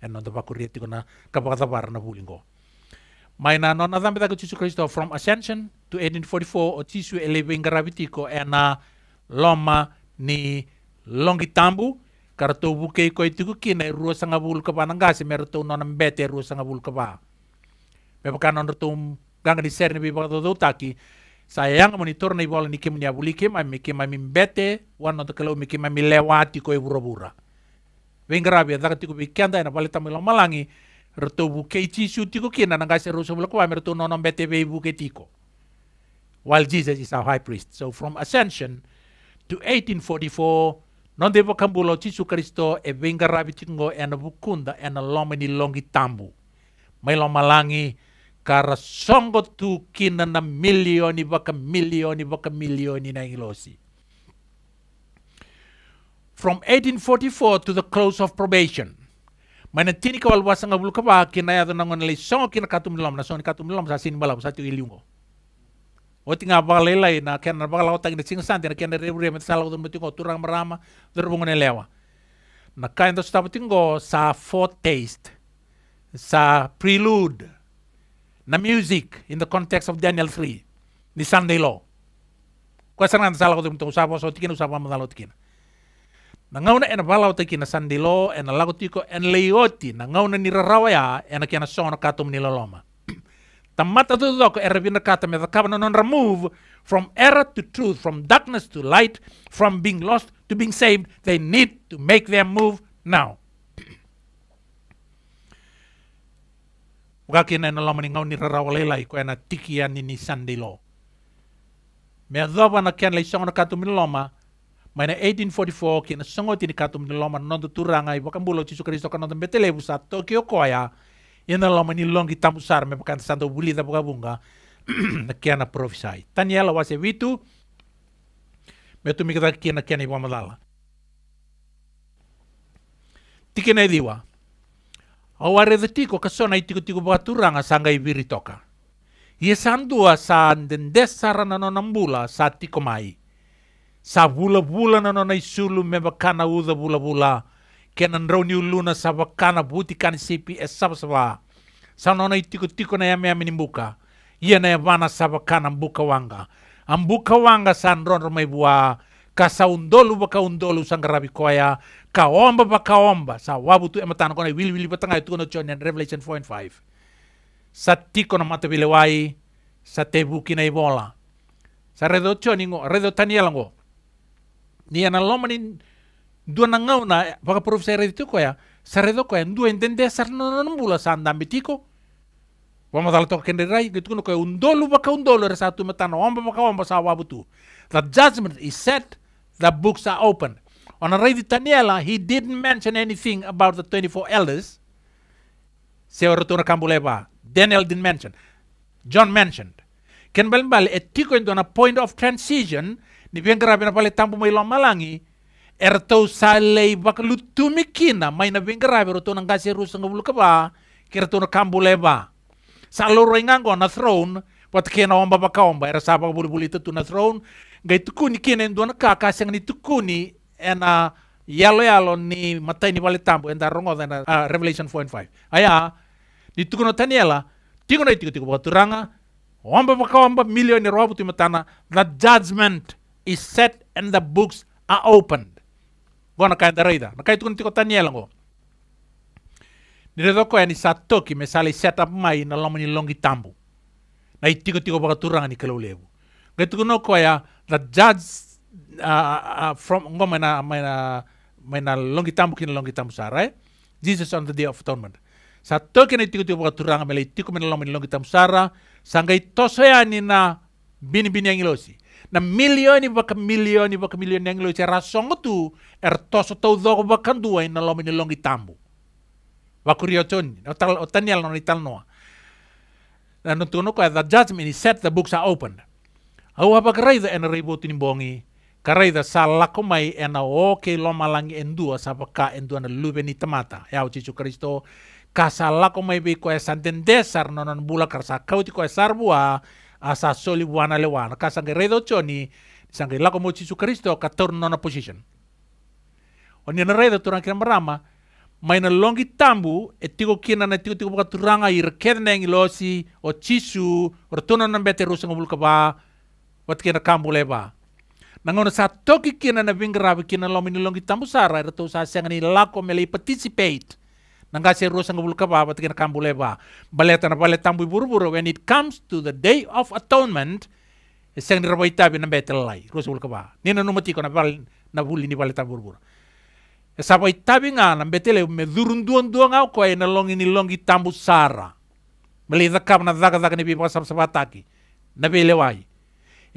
A: en onda bakuria tigo na kapakata bara na bulingo na non adam peta ku Jesus Kristo from ascension to 1844 o tisu eleving ko ena loma ni longitambu tambu karto buke ko itiku kina e rua sanga bul ka pananga se merto non ambete e rua sanga bul ka ba ganga e ni ser ni bi ba do taki sayang monitor ni bola ni kem ni ma mi mi bete wan to mi kem mi lewati ko e bura bura vengra bi adaka ena paleta malangi Reto buke iti kina nang gase roso mula kuame reto nonom betebe buke tiko. While Jesus is our high priest. So from ascension to 1844, non devo cambulo Gesù Kristo e venga rabitingo e na bukunda e na lomini longi tambu. May lomalangi kara songo tu kina na milioni baka milioni baka milioni na ilosi. From 1844 to the close of probation, mana tini kawal wasa ngabul kaba kina ya dona ngona lei songo kina katum lom na songo katum lom sa sini balau satu iliungo oti nga bakal lai na kena bakal lauta kina sing santi na kena rebu rebu sa lauta mutu ko turang merama dora bungone lewa na kain to stapu tingo sa taste, sa prelude na music in the context of Daniel 3 ni Sunday law kwa sana nga sa lauta mutu usapa so usapa na ngauna ena valau taki na sandilo ena lago tiko en leioti na ngauna ni rarawa ya ena kia na katum ni loloma tamata tu doko era vina kata me na non remove from error to truth from darkness to light from being lost to being saved they need to make their move now wakakina ena loma ni ngau ni rarawa leilai ko ena tiki ya ni sandilo me adoba na ken lei songo katum ni loloma Maina 1844 kina songo tini katum ni loma nonto turanga i wakam bulo cisu kristo kan nonton betele busa Tokyo koya ina loma ni longi tamusar me pakan santo buli ta buka bunga na kiana profisai. Taniela wase witu me tu mikata kiana kiana i wamadala. Tikena i diwa. Au arede tiko kasona i tiko tiko buka turanga sanga i biri toka. Ia sandua sa dendesara nonambula sa tiko mai sa vula na nona isulu me vakana uza vulavula ke na drau ni uluna sa vakana vuti kani sipi e savasava sa nona itiko tiko na yame yame ni buka ia na yavana e sa vakana mbuka wanga ambuka wanga sa ndrondro mai vua ka sa undolu baka undolu ngarabi koya ka omba baka omba sa wabu tu ematana kona wili wili batanga itu e kono in Revelation 4 sa tiko na matavile wai sa tebuki na ibola sa redo ngo redo taniela ngo ni analomani dua ngau na baka prof ya. ya, sa itu ko ya sa ko ya dua entende na no no bula sanda ambitiko wama tala toka kende rai gitu kuno ko undolu baka undolu re satu metano omba baka omba sa wabutu the judgment is set the books are open on a redi taniela he didn't mention anything about the 24 elders se rotuna kambuleba daniel didn't mention john mentioned ken etiko ndo na point of transition ni bengkara na pale tampu mai lom malangi er tau salei bak lutumi kina mai na bengkara bero tona ngasi sanga bulu kaba kira tona kambu leba ro ingango na throne pat kena omba baka omba era sabak bulu bulu itu na throne ngai tukuni kina ka ka sanga ni tukuni ena ah, yalo yalo ni matai ni pale tampu enda rongo dana uh, ah, revelation 4 and 5 aya ni tukuno taniela tingo na itiko tiko baturanga omba baka omba milioni robu matana, the judgment is set and the books are opened. nak kai rida. Na kai tukun kota taniela ngo. Nire doko ani sa toki me sali set up mai na lomo ni longi tambu. Na itiko tiko baka turanga ni kalau lebu. Ngai tukun noko ya the judge uh, uh, from ngo mena mena mena longi tambu kina longi tambu sarai. Eh. Jesus on the day of atonement. Sa kini na itiko tiko baka turanga mele itiko mena lomo ni longi tambu sara. toso tosoya ni na bini bini yang ilosi na milioni baka milioni baka milioni yang loice songo tu er toso tau doko baka dua na lo ni longi tambu wakurio chon otal otanial no ital noa na no tuno ko the judgment is set the books are opened au apa karai the ena ribo tini bongi the sala ko mai ena oke lo malangi endua sapa ka endua na lube ni tamata ya e uci kristo kasala mai be ko santen desar nonon bulakar sakau ti ko asa soli wana le wana ka sange redo choni lako mo su Kristo ka torno na position oni na redo turan kira marama mai na longi tambu e tigo kina na tigo tigo turanga i rekeda na engi losi o chisu turno na mbete rusa ngobul ka ba wat kina kambu le ba ngono sa toki kina na vingravi kina lomini longi tambu sara reto sa e sengani lako mele participate nanga serro sangabul kaba batikena kambule ba baletana tambu buruburu when it comes to the day of atonement seng ni rabai tabi na betel lai rosabul kaba nina na bal na buli ni baleta buruburu sabai tabi nga na betele me durun duan duan au ko na longi ni longi tambu sara beli zakap na zaka zaka ni bi pasap sapataki na ya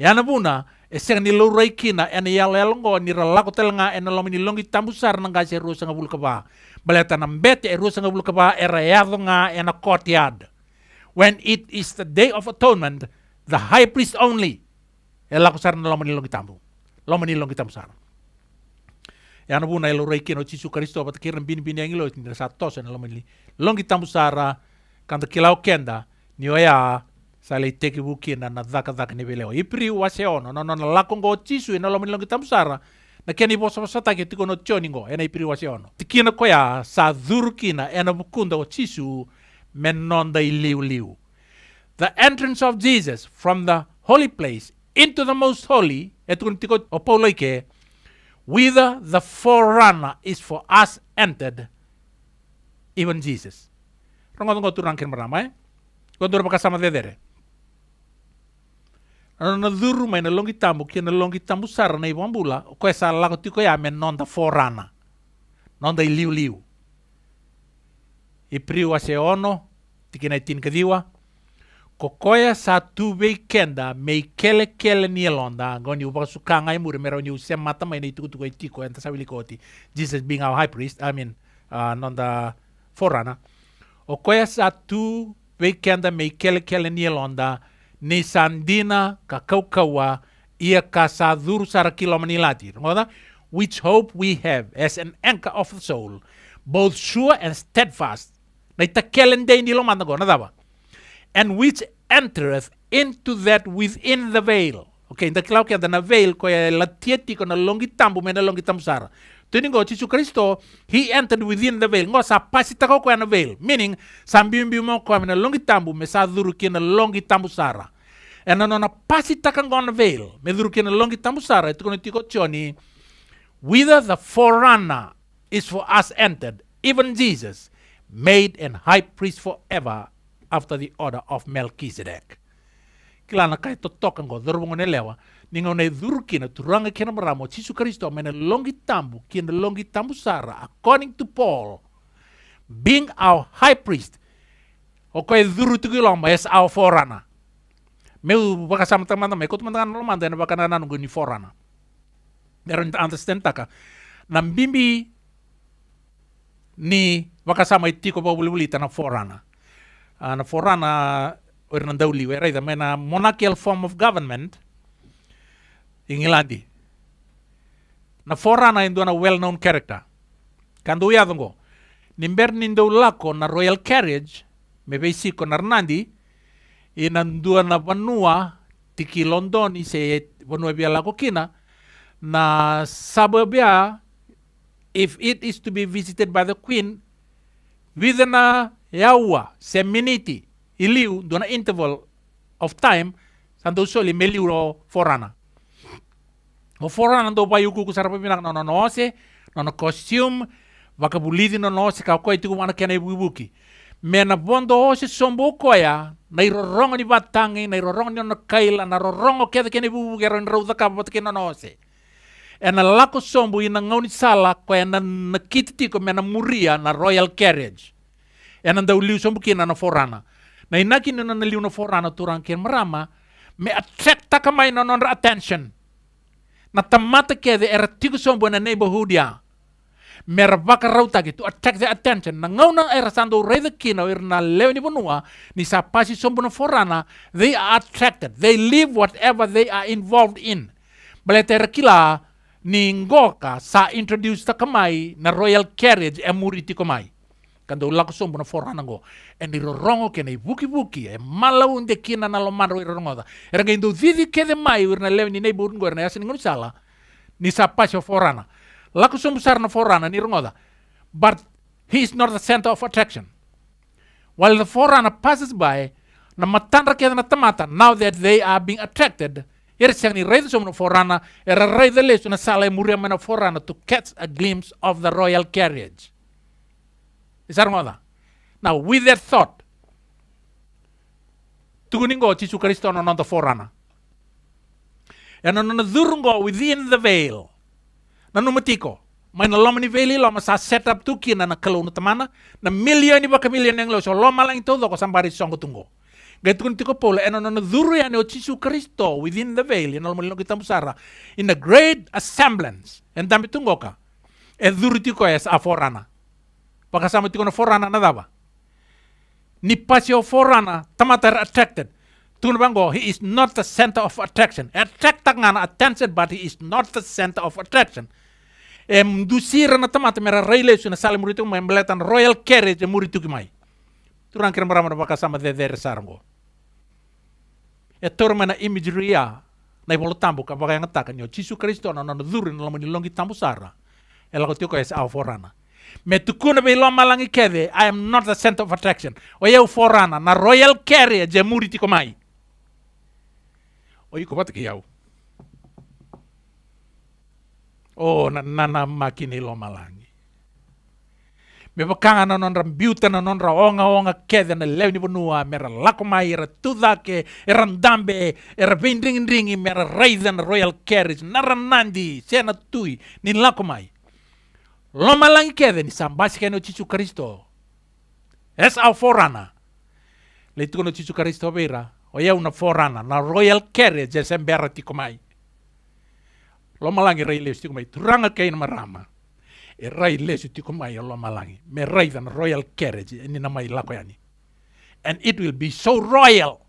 A: yana buna eseng ni lorai kina ya lelongo ni ralako telnga ene lomi ni longi tambusar sanga Baleta mbete e rusa ngabulu kapa e rayado nga e na courtyard. When it is the day of atonement, the high priest only. E lako sara na lomani long itambu. Lomani long itambu sara. E anu buna e lo rei karisto bata kiran bini bini angilo e tindra sato na lomani long itambu sara kanta kilau kenda ni oya teki buki na na zaka dhaka ni beleo. Ipri wase ono, no no na lako ngo chisu e na lomani itambu sara. na sata i vasavasataki no tionigo ena i piriwasi ono tikina koia sa dhurukina ena mukunda o chisu menonda iliu liuliu the entrance of jesus from the holy place into the most holy e tikoni tiko o paulo ike whither the forerunner is for us entered even jesus rongotongo turankin marama e gondoro sama dedere nadhuru mai na longi tambu kia na longi tambu sara na bula koe sa lako tiko ya e men nonda forana nonda i liu liu i priu ono tiki na itin kadiwa ko koe sa tuve i kenda me kele kele ni elonda sukanga i muri mera usia mata mai na i tukutuko itiko. tiko sa wili koti. Jesus being our high priest I mean uh, nonda forana o satu sa tuve i kenda me kele kele ni elonda ni sandina kakaukawa ia kasadur sarakilomanilatir. Ngoda, which hope we have as an anchor of the soul, both sure and steadfast. Naita kelendei na dava, And which entereth into that within the veil. Okay, in the cloud, the veil, koya latieti kona longitambu, mena longitambu sara. Tuningo Jesus Christo, he entered within the veil. Ngosa pasita ko kwa veil. Meaning, sambimbi mo kwa mina longi tambu, me sa dhuru kina longi tambu sara. And anona pasita kan kwa veil, me dhuru kina longi tambu sara. Ito kono tiko choni, Whether the forerunner is for us entered, even Jesus, made an high priest forever after the order of Melchizedek. Kilana kai to tokan dhuru mungo lewa? ninga ona e dhuru kina turanga kina maramo jisu kristo mena longi tambu kina longi tambu sara according to paul being our high priest o koe dhuru tuki lomba as our forerunner meu baka sama teman teman ikut teman teman lo baka nana nunggu ni forerunner biar understand taka na mbimbi ni baka sama itiko pa buli buli tana forerunner uh, na forerunner Wernandauli, where is the mena monarchical form of government, Engilandi. Na forana induna well-known character. Kando Kandu yadongo. Nimber nindo lako na royal carriage, na Nandi. narnandi, inandua na vanua, tiki London ise vanua bia lako kina, na suburbia, if it is to be visited by the queen, with na yawa, seminiti, iliu, dona interval of time, santo soli meliuro forana. O fora nando pai uku ku sarapa pina nono nose, nono costume, vakabulidi nono ose ka koi tiku mana kena ibu ibuki. Mena bondo ose sombo koya, na irorongo ni batangi, na irorongo ni nono kaila, na rorongo keda kena ibu ibuki, ero nrauda ka bata kena nono ose. Ena lako sombo ina ngauni sala koya na nakititiko mena muria na royal carriage. Ena ndau liu sombo kina na forana. Na inaki nuna na liu na forana turang kena marama, me attract takamai nono attention na tamata kede era tiku sombo na neighborhood ya mera baka rauta ki to attack the attention na ngauna era sando reda kina era na lewe ni bonua ni sa pasi sombo na forana they are attracted they leave whatever they are involved in balete kila ni ngoka sa introduce ta kamai na royal carriage e muriti mai Kanda ulako so muna foranango. and ni rorongo ke nei buki wuki. E malau unde kina na lomaro i rorongoda. E ranga indu didi ke de mai urna lewe ni nei burungo erna yasi ningun sala. Ni sapasi o forana. Lako so musar na forana ni rongoda. But he is not the center of attraction. While the forerunner passes by, na matandra ke na tamata, now that they are being attracted, Here's the ni rei sumno forana, a rei de lesu na forana to catch a glimpse of the royal carriage. Is that another? Now, with that thought, tukuningo chichu Kristo another forerunner. And anonadurungo within the veil. Nanumatiko. Maina loma ni veli loma sa setup tuki na nakalo na tamana na million iba kamilyon ng lo so loma todo ito ko song tungo. Gaitun tiko pole and anonaduru yan o chichu Kristo within the veil in loma kita musara in a great assemblance and dami tungo ka. E es a forerunner. tiko na forana nadaba ni pasio forana tamata are attracted Tuna bango he is not the center of attraction attract ngana attention but he is not the center of attraction em dusira na tamata mera relation sali muritu mai mbeletan royal carriage e muritu mai turan kira marama pakasama de de sarngo e mana imagery ya na ibolo tambu ka yang ngatakan yo Yesus Kristo na na duri na lamani longi tambu sara E ko tiko es forana. me tukuna be lom malangi i am not the center of attraction o yeu forana na royal carrier je tiko mai o yiko bat ke yau o oh, na na, na makini lom me pakanga na nonra biuta na nonra onga onga keve na leu ni bonua mera lako mai era tudake era ndambe era vindringi ringi mera na royal carriage na nandi sena tui ni lako mai lomalangi keve ni sambasikene chichu kristo as our forerunner le tiko no chichu kristo vera oya una forerunner na royal carriage esembera tiko mai lomalangi rei lesu tiko mai turanga keina marama e rai lesu tiko mai o lomalangi me rai than royal carriage ni na mai lako yani and it will be so royal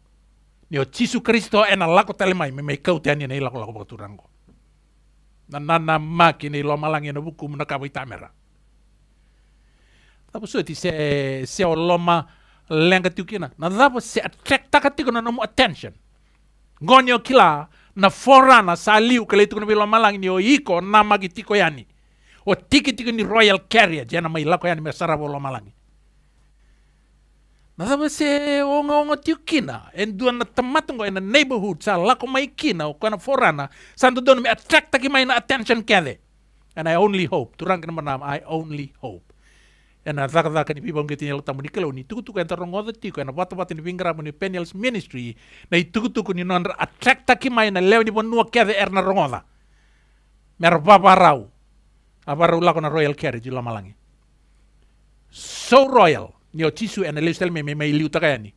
A: ni o chichu kristo ena lako tele mai me me kau tani nei lako lako turango na nana ma kini lo malang ina buku muna kawi cava Tapo suti se se o loma lenga tukina. Na cava se attract takatiko na namu attention. o kila na forana sa liu kala tuku na lo malang ni o iko nama tiko yani. O tiki tiki ni royal carriage mai lako yani me mesara lo malangi. Nasa você onga onga tiukina, and duan na tamatungo in the neighborhood sa lako may kina o kana forana, santu doon may attract taki may na attention kade. And I only hope, turang kana I only hope. And na zaka zaka ni pibong kiti nyalo tamu ni kelo ni tukutuku and tarong oda tiku, and wata wata ni pingra mo ni Peniel's ministry, na itukutuku ni non attract taki may na lewa ni bonua kade er na rongoda. Merpaparau. abarau lako na royal carriage ula langi. So royal. ni niotisu ena leus tele me me mai liu yani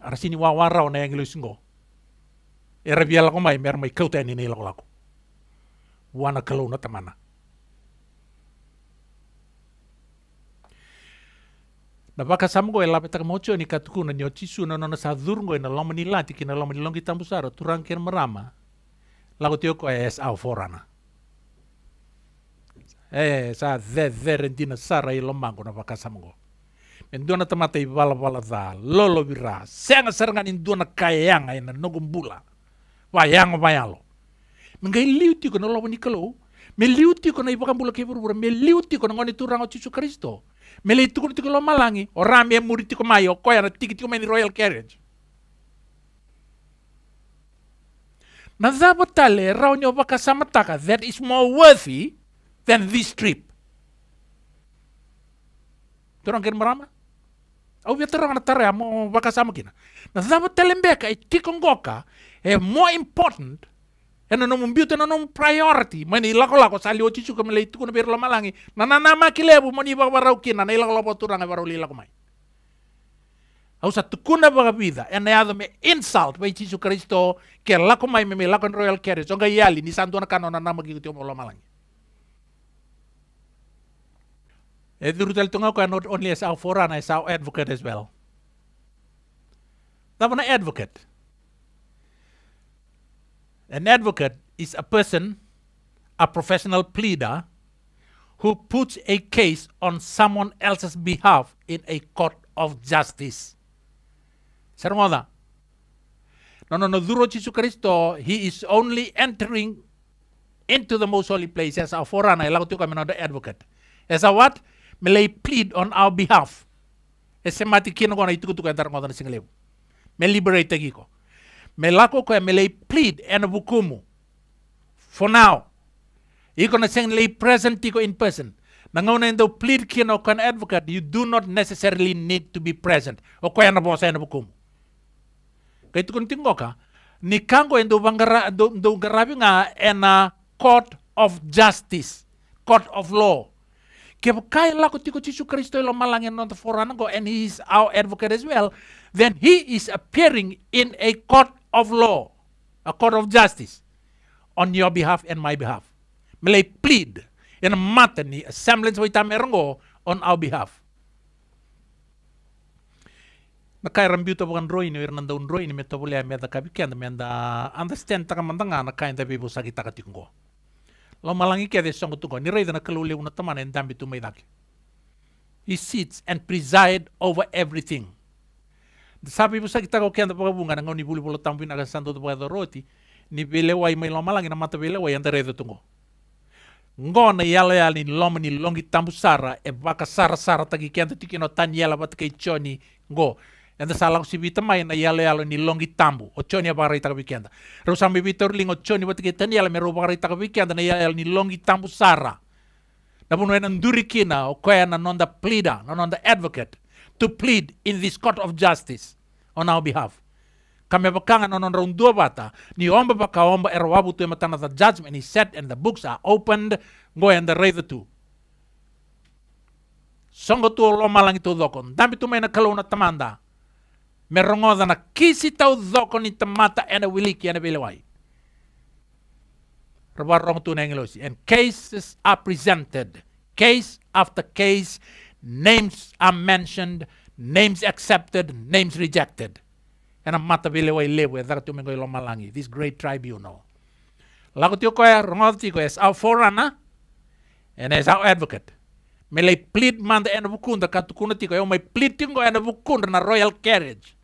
A: arasini wa wa rao na yang leus ngo era biala lako mai mera mai kau tani nei lako lako wana kalou na tamana na baka samgo ela peta mocho ni katuku na niotisu na nona sadurgo e na lomani lati ki na lomani longi tambusara turang ken marama lako tioko e es au forana e sa vevere dina sara i lomango na vakasamgo men dona tamata i valavala da lolo vira senga serenga nin dona kayanga ina nogumbula vayanga vayalo men gai liu tiko na ni nikalo me liu tiko na i vakambula ke burubura me liu tiko na ngoni turanga o Jesu Kristo me le tiko tiko lo malangi o rami e muri tiko mai o koya na tiki tiko mai Royal Carriage na dha batale rao nyo vakasamataka that is more worthy than this trip. Terang ken marama? Au via terang tarea mo wakasama kina. Na zava telembeka e tikongoka e more important e na nomu biute na nomu priority mani lako lako sali ochi chuka itu kuna birlo malangi na na nama kilebu mani bak barau kina na ilako lako turang e li lako mai. Au sa tukuna baga vida e na yado me insult bai chisu Kristo ke lako mai me me lako royal carriage onga yali ni santuana kanona nama kikuti mo lo malangi. Eh, Rutel Tongaku not only as our forerunner, as our advocate as well. Now, an advocate. An advocate is a person, a professional pleader, who puts a case on someone else's behalf in a court of justice. Sermona. No, no, no, Duro Jesus Christo, he is only entering into the most holy place as a forerunner, allowed to come another advocate. As a what? melay plead on our behalf e se mati kina kona ya i tukutuku e tara ngotana singaleu me liberate ko me lako koe ya, me lay plead ena bukumu. for now iko na sing lay present tiko in person nangauna endo plead kina koe advocate you do not necessarily need to be present o koe ena ya bosa ena Kaitu kai tukun tingoka ni kango endo bangara endo ngarabi nga ena court of justice court of law Και Kaila Kutikuchichu Christo Ilomalang and the Forango, and he is our advocate as well, then he is appearing in a court of law, a court of justice, on your behalf and my behalf. Malay plead in a matter ni assemblance wita merongo on our behalf. rambiu to bukan roi ni nanda un roi ni metabolia meda kabikian menda understand takamandanga na kain tapi bibu sakita katikungko. lo malangi ke de sango tungo ni reida na kalule una tamana endambi tu maidaki he sits and preside over everything sabi busa kita ko kenda pa bunga na ngoni bulu bulu tambin aga santo tu bado roti ni bele wai mai lo malangi na mata bele wai anda reida tungo ngona yala yala ni loma ni longi tambusara e baka sara sara tagi kenda tikino tan yala bat kai choni ngo Anda salang si bita mai na yale yalo ni longi tambu. Ochoni ya e barai taka wiki anda. Rosami bita urling choni wati ni yale mero bagarita ka wiki anda na yale ni longi tambu sara. Na bunu enan duri kina o kwaya na nonda pleader, na nonda advocate to plead in this court of justice on our behalf. Kami bakanga e na nonda undua bata ni omba baka omba erwabu tu ematana the judgment is set and the books are opened go and the raise to. Songo tu lo malang itu dokon. Dami tu na kalau na tamanda. me rongoda na kisi tau dhoko ni tamata ena wiliki ena bilawai. Rabarong tunay ngelosi. And cases are presented. Case after case, names are mentioned, names accepted, names rejected. And ang mata bilawai lewe, dhaka tumengkoy lomalangi. This great tribunal. Lagu tio koe, rongoda tio koe, as our forerunner and as our advocate. lay plead man the end of kunda katukuna tiko, yo may plead tingo end of kunda na royal carriage.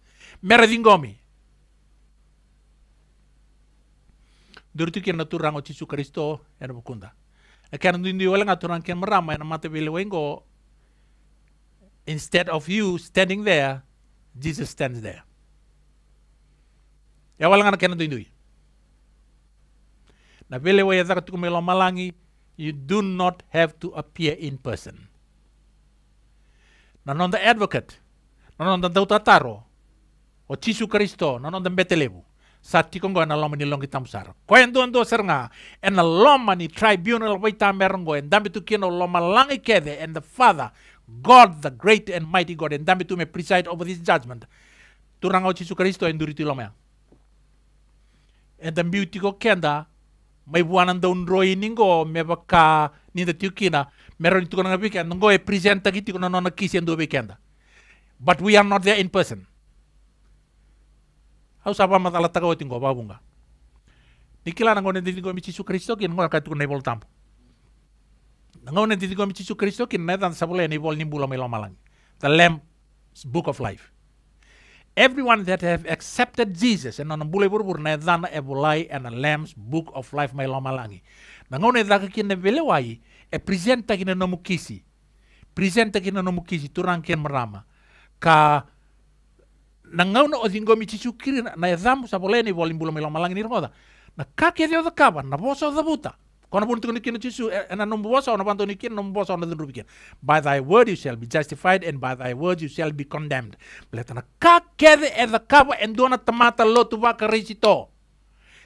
A: mere dingomi durtu kir turang turango cisu kristo ena bukunda akan dundi wala nga turang ken merama ena mate bile wengo instead of you standing there jesus stands there ya wala nga ken dundi na bile waya zaka tukumelo malangi you do not have to appear in person. Nanon the advocate, nanon the dautataro, o Cisu Kristo nonon dan telebu Sati konggo na loma ni long kita musar. Ko en don do serna en tribunal wa ta merongo en dambe tu kino loma langi kede and the Father, God the great and mighty God and dambe tu me preside over this judgment. o Cisu Kristo en duriti loma. And the beauty go kenda mai buanan daun roi ningo me baka ni da tiukina meron tu kona ngapi kenda ngo e presenta gitu kona nona kisi e en do But we are not there in person hau sapa mata taka kau tingo babunga nikila na ngone tingo mi Yesu Kristo kin ngol kaitu tunai bol tampo ngone tingo mi Yesu Kristo kin na dan sabule ya ni bol nimbula melo malang the lamb book of life everyone that have accepted Jesus and on bule burbur na dan ebulai and a lamb's book of life melo malangi na ngone daka kin bele wai e presenta kin no mukisi presenta kin no mukisi turang kin merama ka na ngauna o dingo mi chisukiri na ezamu sa boleni bolimbula milo malangi ni roda na kake dio da kaba na bosa da buta kona buntu kuni kinu chisu e, na numbu bosa ona bando ni kinu numbu bosa na dunru bikin by thy word you shall be justified and by thy word you shall be condemned bleta na kake de da kaba en endona tamata lotu baka risito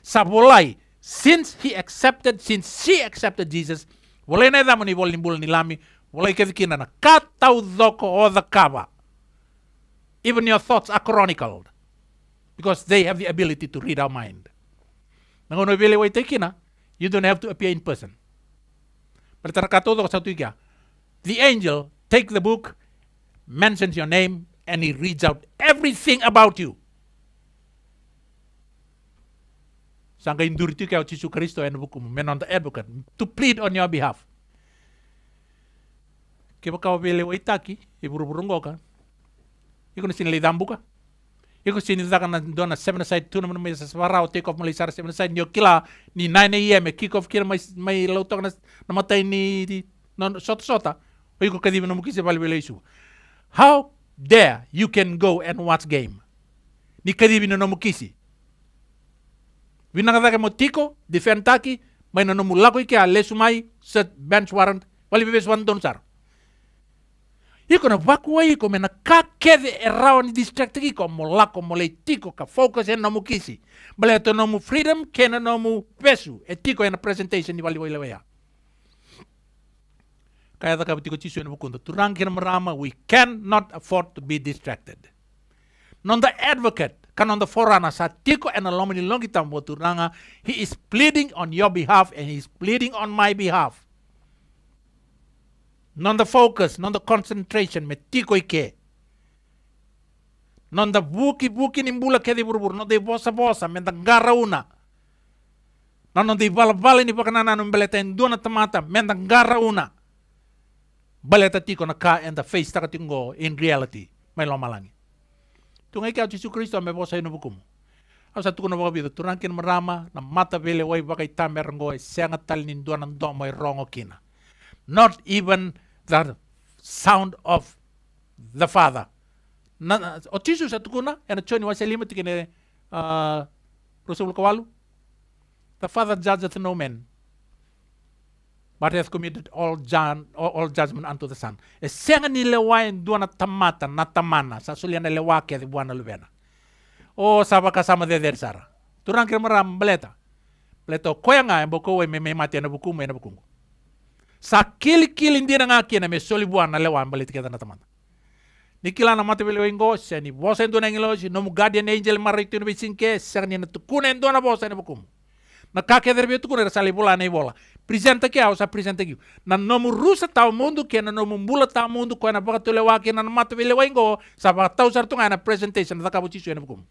A: sa bolai since he accepted since she accepted Jesus bolena ezamu ni bolimbula ni lami bolai kedikina na katau doko o da kaba Even your thoughts are chronicled because they have the ability to read our mind. you don't have to appear in person. The angel takes the book, mentions your name, and he reads out everything about you. menon to plead on your behalf. Ikono sin lidam buka. Iko sin lidakana dona seven side tournament mai sa o take off Malaysia seven side nyo kila ni 9 am kick off kira mai mai lautok na namatai ni non shot sota. Ah. Iko kadibi no mukise bal bela isu. How dare you can go and watch game? Ni kadibi no mukisi. Winangata mo tiko defend taki mai no mulako ike a mai set bench warrant. Wali bebes wan don You're going to walk away kome na ka keve erau ni distract ki ko mola ko mole tiko ka focus en nomu kisi. Bale to nomu freedom kena nomu pesu. E tiko en presentation ni wali wali waya. Kaya taka tiko chisu en bukunda. Turang kena marama we cannot afford to be distracted. Non the advocate kan on the forerunner sa tiko en alomini longi tambo turanga he is pleading on your behalf and he is pleading on my behalf. non the focus, non the concentration, metti coi che. Non da buchi buchi nimbula che di burbur, non dei bosa bosa, men da garra una. Non non dei bala bala ni pakanana non beleta in duna tamata, men da garra una. Beleta tico na ka and the face takatingo in reality, mai lo malangi. Tunga ikau Jesu Kristo me bosa ino bukumu. Asa tu na wakabida, tunan kin marama, na mata vele wai wakai tamer e senga tal ninduan ang domo e rongo kina. not even the sound of the father na sa tukuna ena choni wa selima tikene uh, rusul kawalu the father judgeth no man but hath committed all, jan, all, judgment unto the son esenga nilewae duana tamata na tamana sasuliana lewake thi bwana luvena o savakasama thether sara turankire mara mbleta pleto koyanga e mbokowe memematiana bukumu ena bukungu Sa kili kili ndina ngaki na mesoli buana lewan ambali tiketa na tamanda. Nikila na mate bele ingo se ni bosa si guardian angel marito no bisinke se ni na tukuna ndona bosa ni bukum. Na kake derbe tukuna sali bola nei bola. Presenta que ausa presenta que na nomu rusa ta mundu que na nomu bula ta mundu ko na baka tole wa que na sa ba tau na presentation da kabuchi su ni bukum.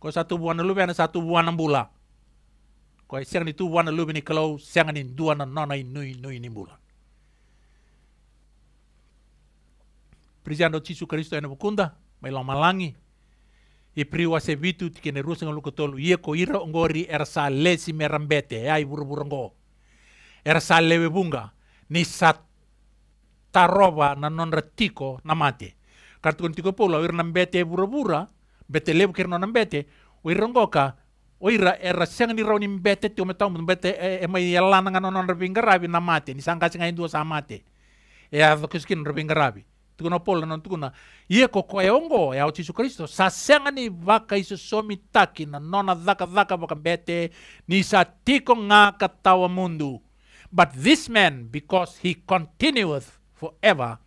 A: Ko satu bulan dulu, satu bulan enam koe siang ni tu wana lumini kalau siang ni dua na nona i nui nui ni mula. Prisiando Tisu Kristo ena bukunda, mai malangi. I priwa se vitu tikene rusa ngalu kotolu, ia ko ira ngori sa lesi merambete, e ai i buru ngo. Ersa lewe bunga, ni sa tarova na non tiko na mate. Kartu kontiko pola, ir nambete e bura-bura, bete lebu kirno nambete, uirongoka, oira era senga ni rauni mbete ti ometa um mbete e eh, eh, mai yalana ngano non rabinga na mate ni sanga singa indu sa mate e a do kuskin rabi tukuna pola non tukuna ye ko e eh, ongo ya otisu kristo sa senga ni vaka isu somi taki na nona zaka zaka vaka mbete ni sa tiko nga katawa mundu but this man because he continueth forever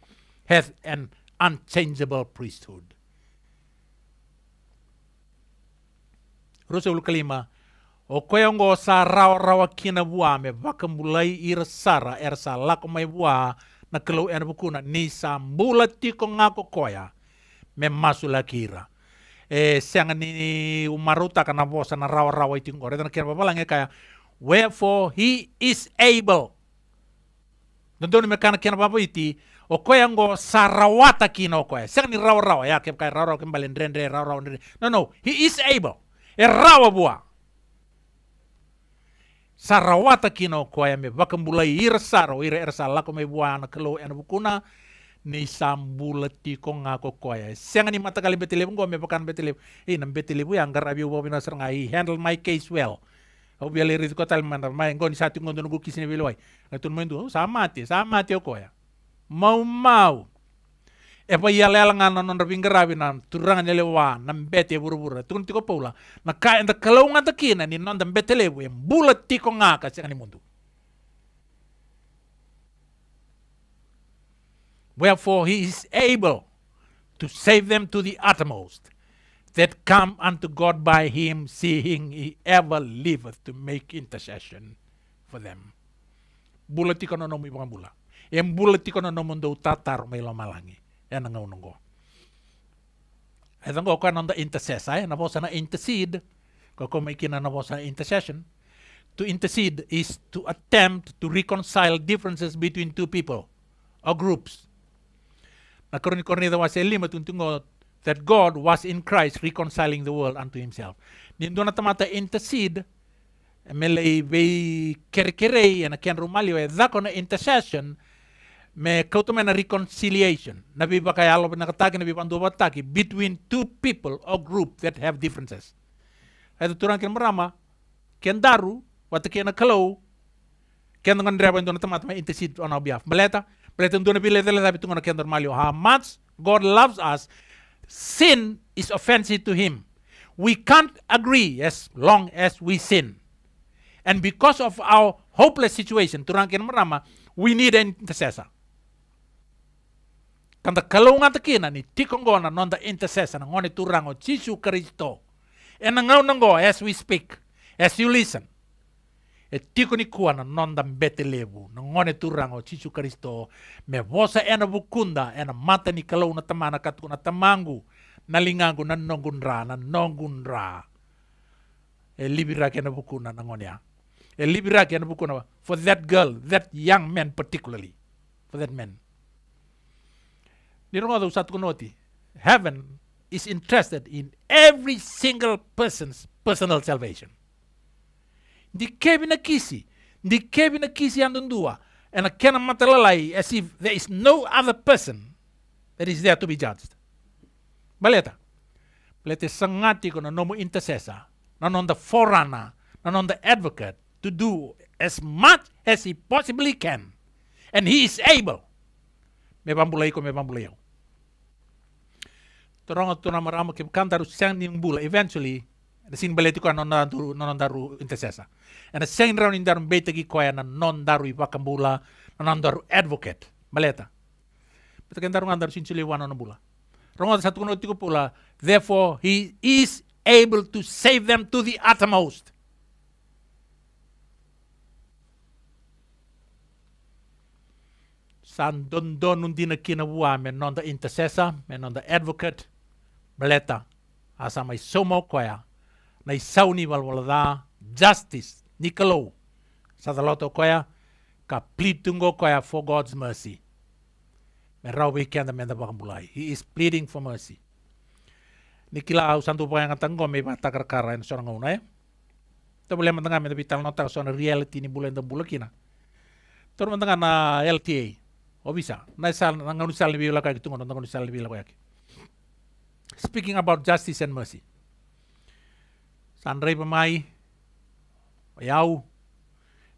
A: hath an unchangeable priesthood Rusul kelima. O koyongo sa rawa rawa kina buame baka mulai ira sara er sa lako mai bua na kelo er bukuna ni sa tiko ngako koya me masula kira. E siang ni umaruta kana bosa na rawa rawa itu ngore dan kira babalang kaya wherefore he is able. Dondoni me kana kira babu iti o koyango sarawata kina o koya. Siang ni rawa rawa ya kaya rawa rawa kembali ndre rawa rawa ndre. No no he is able e bua sarawata kino ko ya me bakambulai irsaro ira ira ko me bua na kelo en anu bukuna ni sambula ti ko nga ya ni mata kali betele ngo me bakan betele e nam betele bu yang ya, garabi bina i handle my case well Aku bia le riziko tal mandar mai ngo ni satu ngo ndu kisini beloi na tun mendu oh, samati samati ko ya mau mau Epa pa ia lela ngana non ra pingara bi nam turanga ne lewa nam bete buru buru tun tiko paula na ka enda kalaunga ta kina ni non da bete lebu e mbula tiko ngaka se ni mundu wherefore he is able to save them to the uttermost that come unto God by him seeing he ever liveth to make intercession for them bula tiko no mi bula em ya bula tiko no mundu tatar mai lo malangi än en gång. Även går kan under intercessor, när na intercede, går kommer inte när intercession. To intercede is to attempt to reconcile differences between two people or groups. Na karon kornida was elima tuntungo that God was in Christ reconciling the world unto himself. Nindo na tamata intercede melay be kerkerei and ken rumalio e eh, na intercession me mena reconciliation nabi pakai Allah pernah na nabi pandu bataki between two people or group that have differences itu turang ken merama kian daru waktu kian kalau kian dengan dreba itu teman teman intercede on our behalf meleta meleta itu nabi leta leta itu kian normalio. how much God loves us sin is offensive to him we can't agree as long as we sin and because of our hopeless situation turang ken merama we need an intercessor Kanta kalunga takina ni tikongona nonda intercessor ngoni turango chisu Kristo. E And ngau nango as we speak, as you listen. E tiko ni kuana nonda na ngoni turango chisu Kristo me vosa ena bukunda ena mata ni na tamana na tamangu na lingangu na nongun ra na nongun ra. E libira kena bukuna nangonia. E libira kena bukuna for that girl, that young man particularly. For that man satu Usatkunoti, heaven is interested in every single person's personal salvation. kevin a kisi, kevin a kisi ya dua and akena matalalai as if there is no other person that is there to be judged. Baleta. Baleta sangati ko na nomo intercessor, na on the forerunner, na on the advocate, to do as much as he possibly can. And he is able. Me bambulei ko, me bambulei torong tu nama rama ke kantaru ning bula eventually ada sin beleti ko non daru non daru intercessor and the same round in daru betegi ko ana non daru ipakambula non daru advocate maleta beto kan daru ngandar sin chile wana no bula ada satu kono pula therefore he is able to save them to the uttermost san don don undina kina wame non da intercessor men non da advocate bleta asa mai somo koea nei sauni walwalada justice nikolo daloto koya ka plitungo tungo for God's mercy. Me rau weekend me da bakambulai. He is pleading for mercy. Nikila au santu po yang tanggo me mata karkara en sorang ngau nae. Eh? To boleh mendengar me vital nota sona reality ni bulan da bulakina. To mendengar na LTA. O bisa. Na sal ngau sal ni bila kayak tungo ngau sal ni speaking about justice and mercy. Sanray pamay, ayaw,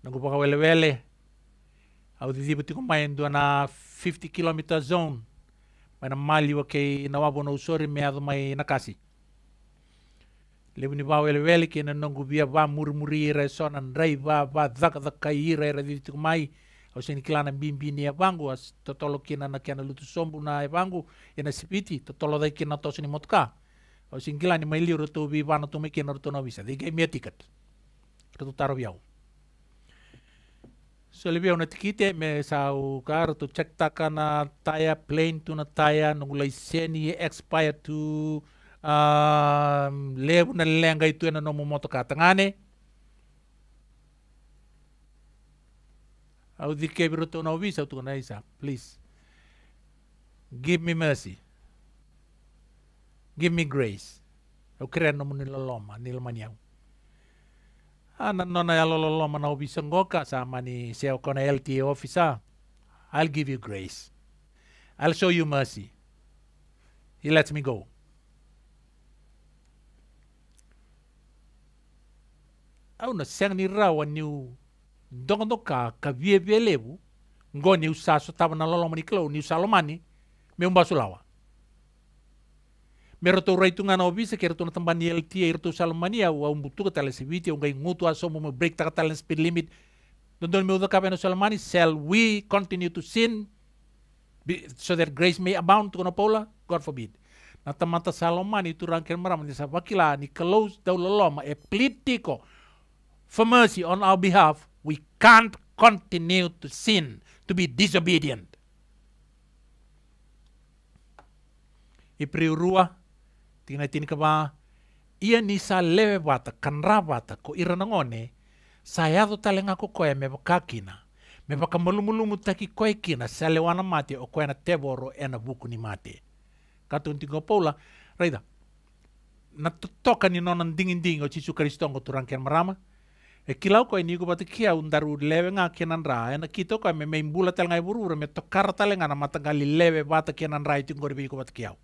A: nagupakawele-wele, au didibati kumayan doon na 50 kilometer zone, may namaliwa kay nawabo na usori may ado may nakasi. Lebu ni bawa wele-wele kay nanong gubia ba murmuri ira son, anray ba ba dak dak kay ira ira didibati kumayan, ose ni kilana bimbini e vangu as totolo kina na kiana lutu sombu na e vangu e na sipiti totolo dai kina tosi ni motka ose ni kilana mai liro tu bi vana tu me kina rutu na visa dike mi etiket rutu taro biau so lebi au na tikite me sa u kar tu taka na taya plane tu na taya nungulai seni expire tu um, lebu na lenga itu e na nomu motka tangane Au dike biruto no visa tu na isa, please. Give me mercy. Give me grace. Eu quero no niloloma, aku. Ana nona ya loloma na visa ngoka sama ni seo kona LTA officer. I'll give you grace. I'll show you mercy. He lets me go. Au na sang ni rawa niu Dok ka ka vie vie lebu ngo ni usaso tava na lolo mani klo ni usalo mani me un basulawa me roto rei tunga na obise ke roto na tamba ni el tia e roto usalo mani au au ka tala siviti au ngai ngutu aso mo break taka tala speed limit don don me udo ka beno mani shall we continue to sin so that grace may abound to kono paula god forbid na tamata salomani itu rangkaian meram ni sabakila ni close dau loloma e plitiko for mercy on our behalf We can't continue to sin, to be disobedient. Ipriurua, tingna tin kaba, ia ni sa lewe wata, kanra wata, ko iranangone, sayado e talenga ko koe me bakakina. Me bakamulumulumu taki koe kina, sa lewana mate o koya na teboro ena buku ni mate. Katun tingo paula, raida, na totoka ni nonan dingin ding o Chisu Kristongo turangkian marama, e kilau ko ini ko pati kia undaru lewe nga kenan ra e na kito ko me me imbula tel ngai buru me to karta ngana matangali lewe bata kenan ra itu ngori bi kiau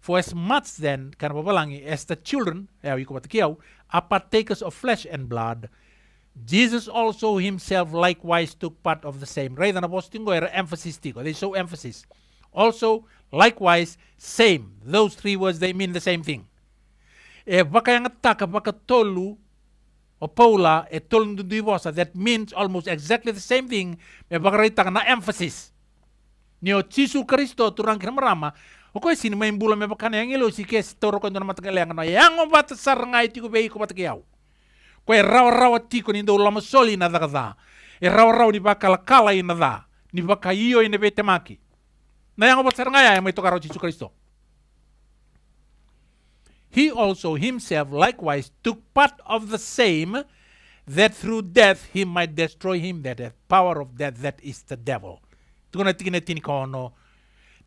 A: For as much then, kan papalangi, as the children, ya e wiko patikiau, are partakers of flesh and blood, Jesus also himself likewise took part of the same. Right, dan apos tinggo era emphasis tigo, they show emphasis. Also, likewise, same. Those three words, they mean the same thing. E baka yang ataka, baka tolu, Paula e divorce That means almost exactly the same thing. Me bakarita na emphasis. Neo Cisu Kristo turang kira merama. Oke sini main bula me bakana yang ilo si kes toro kon nama tegaleng na yang obat sarngai tiku bei ko ko e rawa-rawa ni nindo soli na dagada. E rawa-rawa ni bakal kala ina da. Ni bakaio ina betemaki. Na yang obat sarngai yang me karo Jesus Kristo. he also himself likewise took part of the same, that through death he might destroy him that hath power of death, that is the devil. Tuna tina tini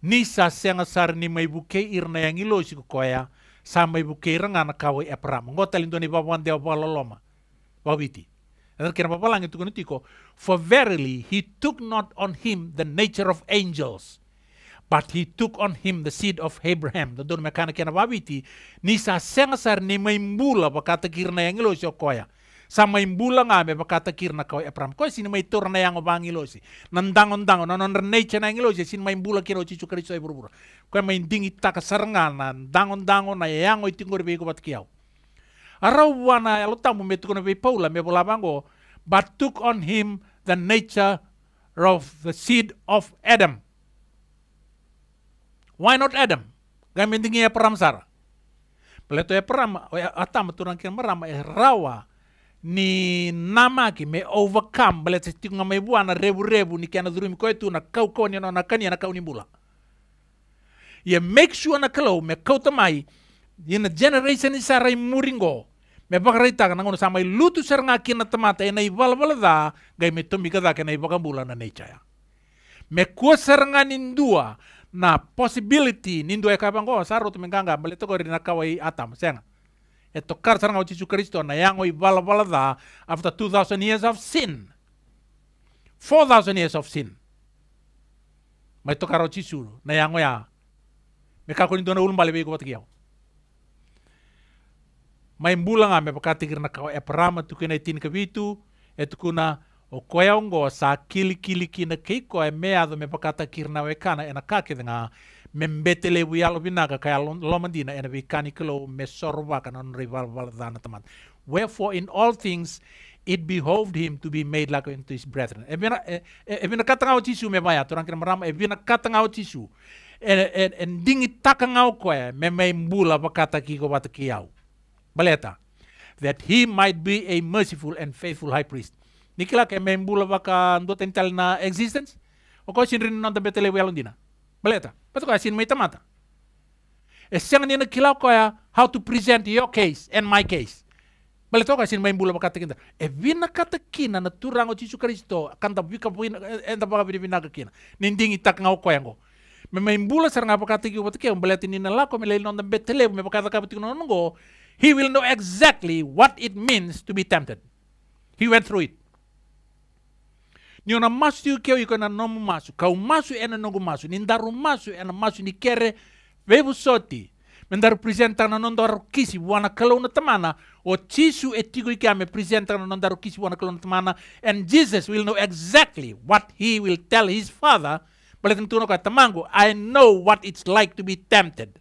A: ni sa senga sar ni mai buke irna yang ilo si koya, sa mai buke irna na kawe epram. Ngotalin ni babuan deo baloloma, babiti. And kena babalang itu tiko, for verily he took not on him the nature of angels, but he took on him the seed of Abraham. Tentu kind of wabiti, nisa sengsar ni maimbula pakata kirna yang ilo okoya. Sama imbula nga me pakata kirna koya Abraham. Koya sini mai turna yang obang ilo si. nandang dangon. nonon renecha na ilo si, sini maimbula kira uci cukar iso ibur-bur. Koya mainding ita kasarengan, nandang-ondang na yang oi tinggur bego bat kiau. wana elo tamu metukuna be paula me bolabango but took on him the nature of the seed of Adam. Why not Adam? mendingi ya peram sara. ya peram, oh ya, atam turang kian meram ya rawa ni nama ki me overcome bele se tinga me buana rebu rebu ni kiana durumi ko tu na kau kau ni na kani na kau ni bula ye ya make sure na kalau me kau tamai ye ya na generation isa i muringo me bakrai tak na ngono samai lutu ser ngaki na tamata na ibala bala da gai me tumi kada ke na ibaka bula na nei me ko ser ngani na possibility nindo ekapango ya saru tumenganga baleto ko rina kawai atam senga ya, e kar saranga o Jesus Kristo na yang i bala bala da after 2000 years of sin 4000 years of sin mai to karo Jesus na yango ya me kako nindo na ulum bale eh, bego batkiao mai mbulanga me pakati kirna kawa e parama kina itin kabitu e eh, kuna o okoya ongo sa kili kina keiko e mea do me pakata kirnawekana ena ngā me mbetele wialo binaga kaya lomandina ena vikani kilo me sorwaka non rival dana tamat wherefore in all things it behoved him to be made like unto his brethren ebina ebina katanga otisu me maya torang kira marama ebina katanga otisu en en en dingi takanga okoya me me mbula pakata kiko batakiau baleta that he might be a merciful and faithful high priest Nikila ke membula baka ndo tental na existence. O ko sin rin nanda betele we alondina. baleta Pato ka sin meita mata. E eh, sanga nina kila ko ya how to present your case and my case. baleta ka sin mbula baka tekinda. E vina kata kina na turango tisu Kristo kanta bika buina enda eh, baka vina vina kina. Nindingi tak ngau ko yango. Me mbula sar ngapa kata ki wata ke ni na la ko melel nanda betele me baka ka ngo. He will know exactly what it means to be tempted. He went through it. niona masu tiu keu iko na nomu masu kau masu ena nogu masu ni ndaru masu ena masu ni kere vebu soti men daru presenta na nondo daru kisi wana kalau na tamana o tisu etigo ike ame presenta na nondo daru kisi wana kalau na tamana and Jesus will know exactly what he will tell his father balitin tuno ka tamango I know what it's like to be tempted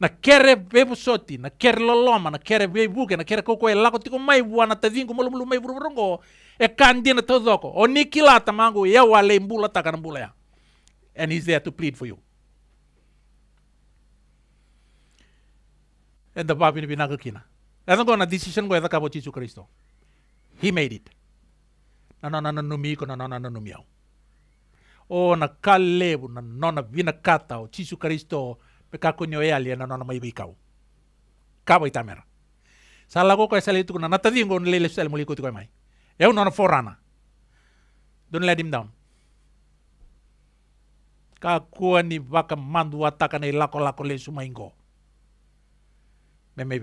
A: na kere vebu soti na kere loloma na kere vebuke na kere koko e lako tiko mai wana tadingo molumulu mai vururongo e kandina to zoko o niki la tamangu ya wale mbula takana mbula ya and he's there to plead for you and the papi ni binaka kina esa ko na decision go esa kabo chichu kristo he made it na na na na numi ko na na na na numi au o na kalebu na na vina kata o chichu kristo pekako nyo yali na na nona maibikau kabo itamera sala ko ko esale tu na natadingo lele sel muli ko tu mai Eu not forana. Don't let him down. Kakua ni waka mandu ataka nei lako lako le sumaingo. Me me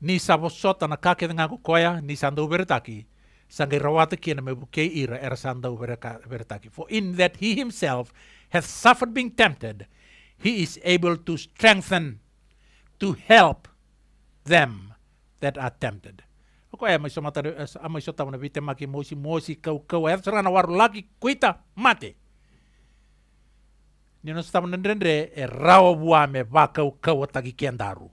A: Ni sabosota na kake nga koya ni sandu beretaki. Sangi rawata kina me buke ira era sandu beretaki. For in that he himself hath suffered being tempted, he is able to strengthen, to help them that are tempted ko e maiso mata a so ta na vite maki mosi mosi kau kau e sra na war laki kuita mate ni no sta na ndrendre e rao bua me va kau kau ta ki kendaru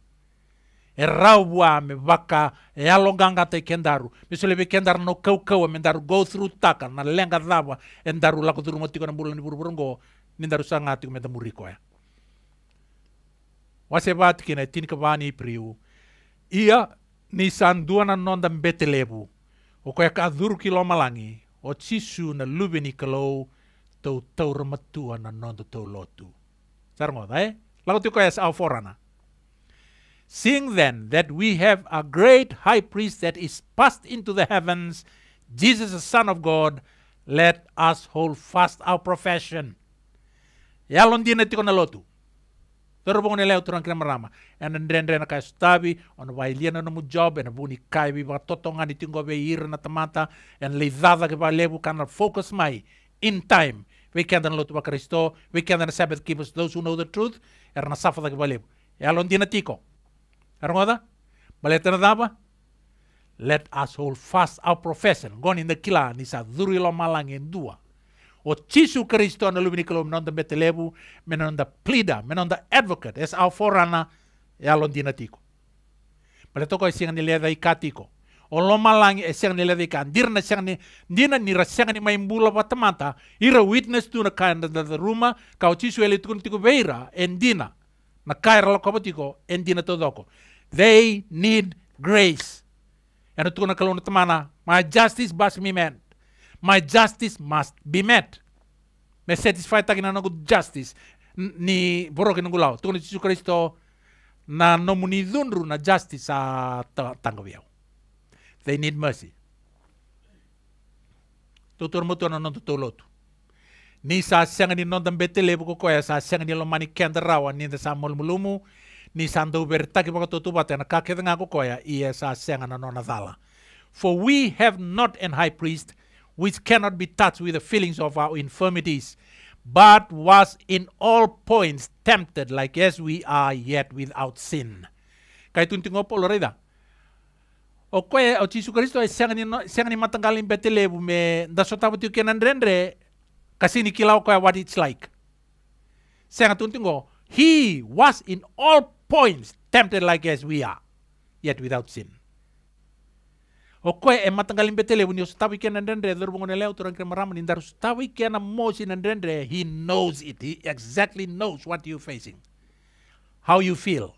A: e rao bua me vaka e alonganga te kendaru me sele be kendar no kau kau me ndaru go through taka na lenga dava e ndaru lako duru motiko na bulani burburongo ni ndaru sanga ti me ta muriko e wase bat kina tin ka vani priu ia ni non betelebu o ka malangi o chisu na tau non lotu. es eh? au forana. Seeing then that we have a great high priest that is passed into the heavens, Jesus the Son of God, let us hold fast our profession. Ya londine na lotu. Pero bong nila uturang kina marama. And then then kay stabi on wailiana no mu job and buni kai bi batotonga ni tingo be ir na tamata and leidada ke ba lebu kana focus mai in time. We can dan lotu bakaristo, we can dan sabbath keepers those who know the truth er na safa ke ba lebu. E alon dina tiko. Arngoda? Baleta na daba? Let us hold fast our profession. Gon in the kila ni sa dhuri lo malang dua. ο Τσίσου Κρίστο να λούμε νικλό, να τον πετελεύω, με να τον πλήτα, με να τον advocate, εσ αφόρανα ε άλλον δυνατικό. Με λέτε όχι εσύ να λέει κατοίκο. Ο Λόμαλάν εσύ να λέει καντήρνα, εσύ να λέει να νήρα, εσύ να λέει μπούλα πατμάτα, ήρα witness του να κάνει το του να My justice must be met. Me satisfy τα κοινά justice. Ni borok και νόγκου λαό. Τον Ιησού na nomuni νομουνιδούν na justice sa τα, They need mercy. Tutur τορμό του ανανόν Ni sa siang ni non bete tele buku koya sa siang ni lomani kenderawa ni sa mulumu. ni sando berta ki baka kake denga ko koya iya sa senga na nona dala. For we have not an high priest which cannot be touched with the feelings of our infirmities, but was in all points tempted like as we are yet without sin. Kaya Kay tunting opo loreda. O koe o Jesu Kristo ay siyang no sangani matanggalin betelebu me da sota butu kenan kasi kasini kilau koe what it's like. Siyang tunting go he was in all points tempted like as we are yet without sin. o okoe e eh, matangali betele when yostawi kena ndendre dor bongone leo turang kena maram ni ndar stawi kena moshi na ndendre he knows it he exactly knows what you facing how you feel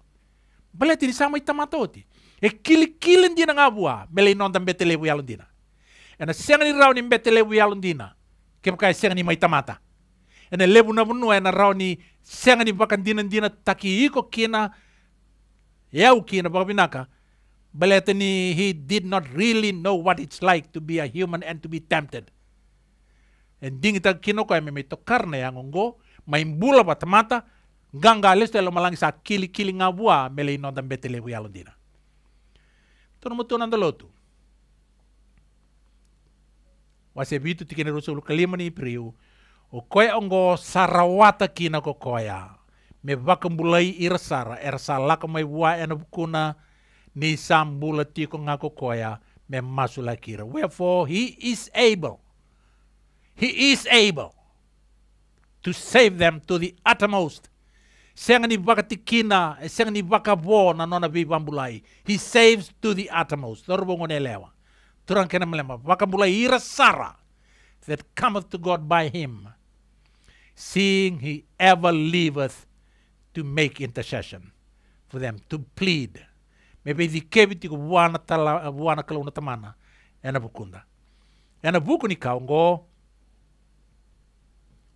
A: baleti ni sama itamatoti e kili kili ndina ngabua mele non tam betele bu yalondina ena senga ni rauni betele bu yalondina kem kai e senga ni maitamata ena lebu na bunu ena ni senga ni bakandina ndina taki iko kina yau kina bakabinaka blatantly he did not really know what it's like to be a human and to be tempted. ding ita kino ko ya, ememi to karne yang ongo maimbula pa tamata ganga leste lo malang sa kili kili buwa, mele no dan betele wi alondina. Tono mo tonan dolotu. Wase bitu tikene kalima ni priu o koe ongo sarawata kina ko koya me vakambulai irsara ersalaka mai buwa ena bukuna ni sambula tiko ngako koya me masula kira. Wherefore he is able, he is able to save them to the uttermost. Senga ni baka tikina, senga ni baka bo na nona bi He saves to the uttermost. Doro bongo ne lewa. Turang kena melema. Baka bulai ira sara that cometh to God by him, seeing he ever liveth to make intercession for them, to plead mepedhikevi tiko buana tala vuana kalauna tamana ena vukunda ena vuku ni kau go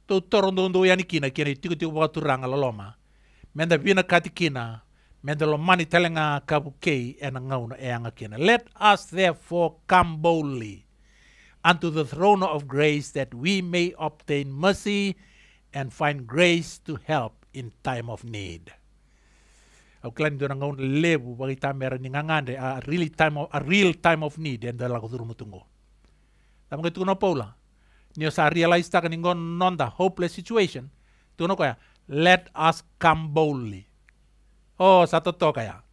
A: tou torondondou yani kina kina i tiko tiko vukaturanga loloma meda vina kati kina menda lo mani telenga kavu kei ena ngauna eanga kina let us therefore come boldly unto the throne of grace that we may obtain mercy and find grace to help in time of need au klani dona ngaun lebu bagi tamera ni ngangande a real time of, a real time of need and dala ko durumu Tamu tam ko tuno paula ni sa realize ta ni ngon nonda hopeless situation tuno ko let us come boldly oh satu to kaya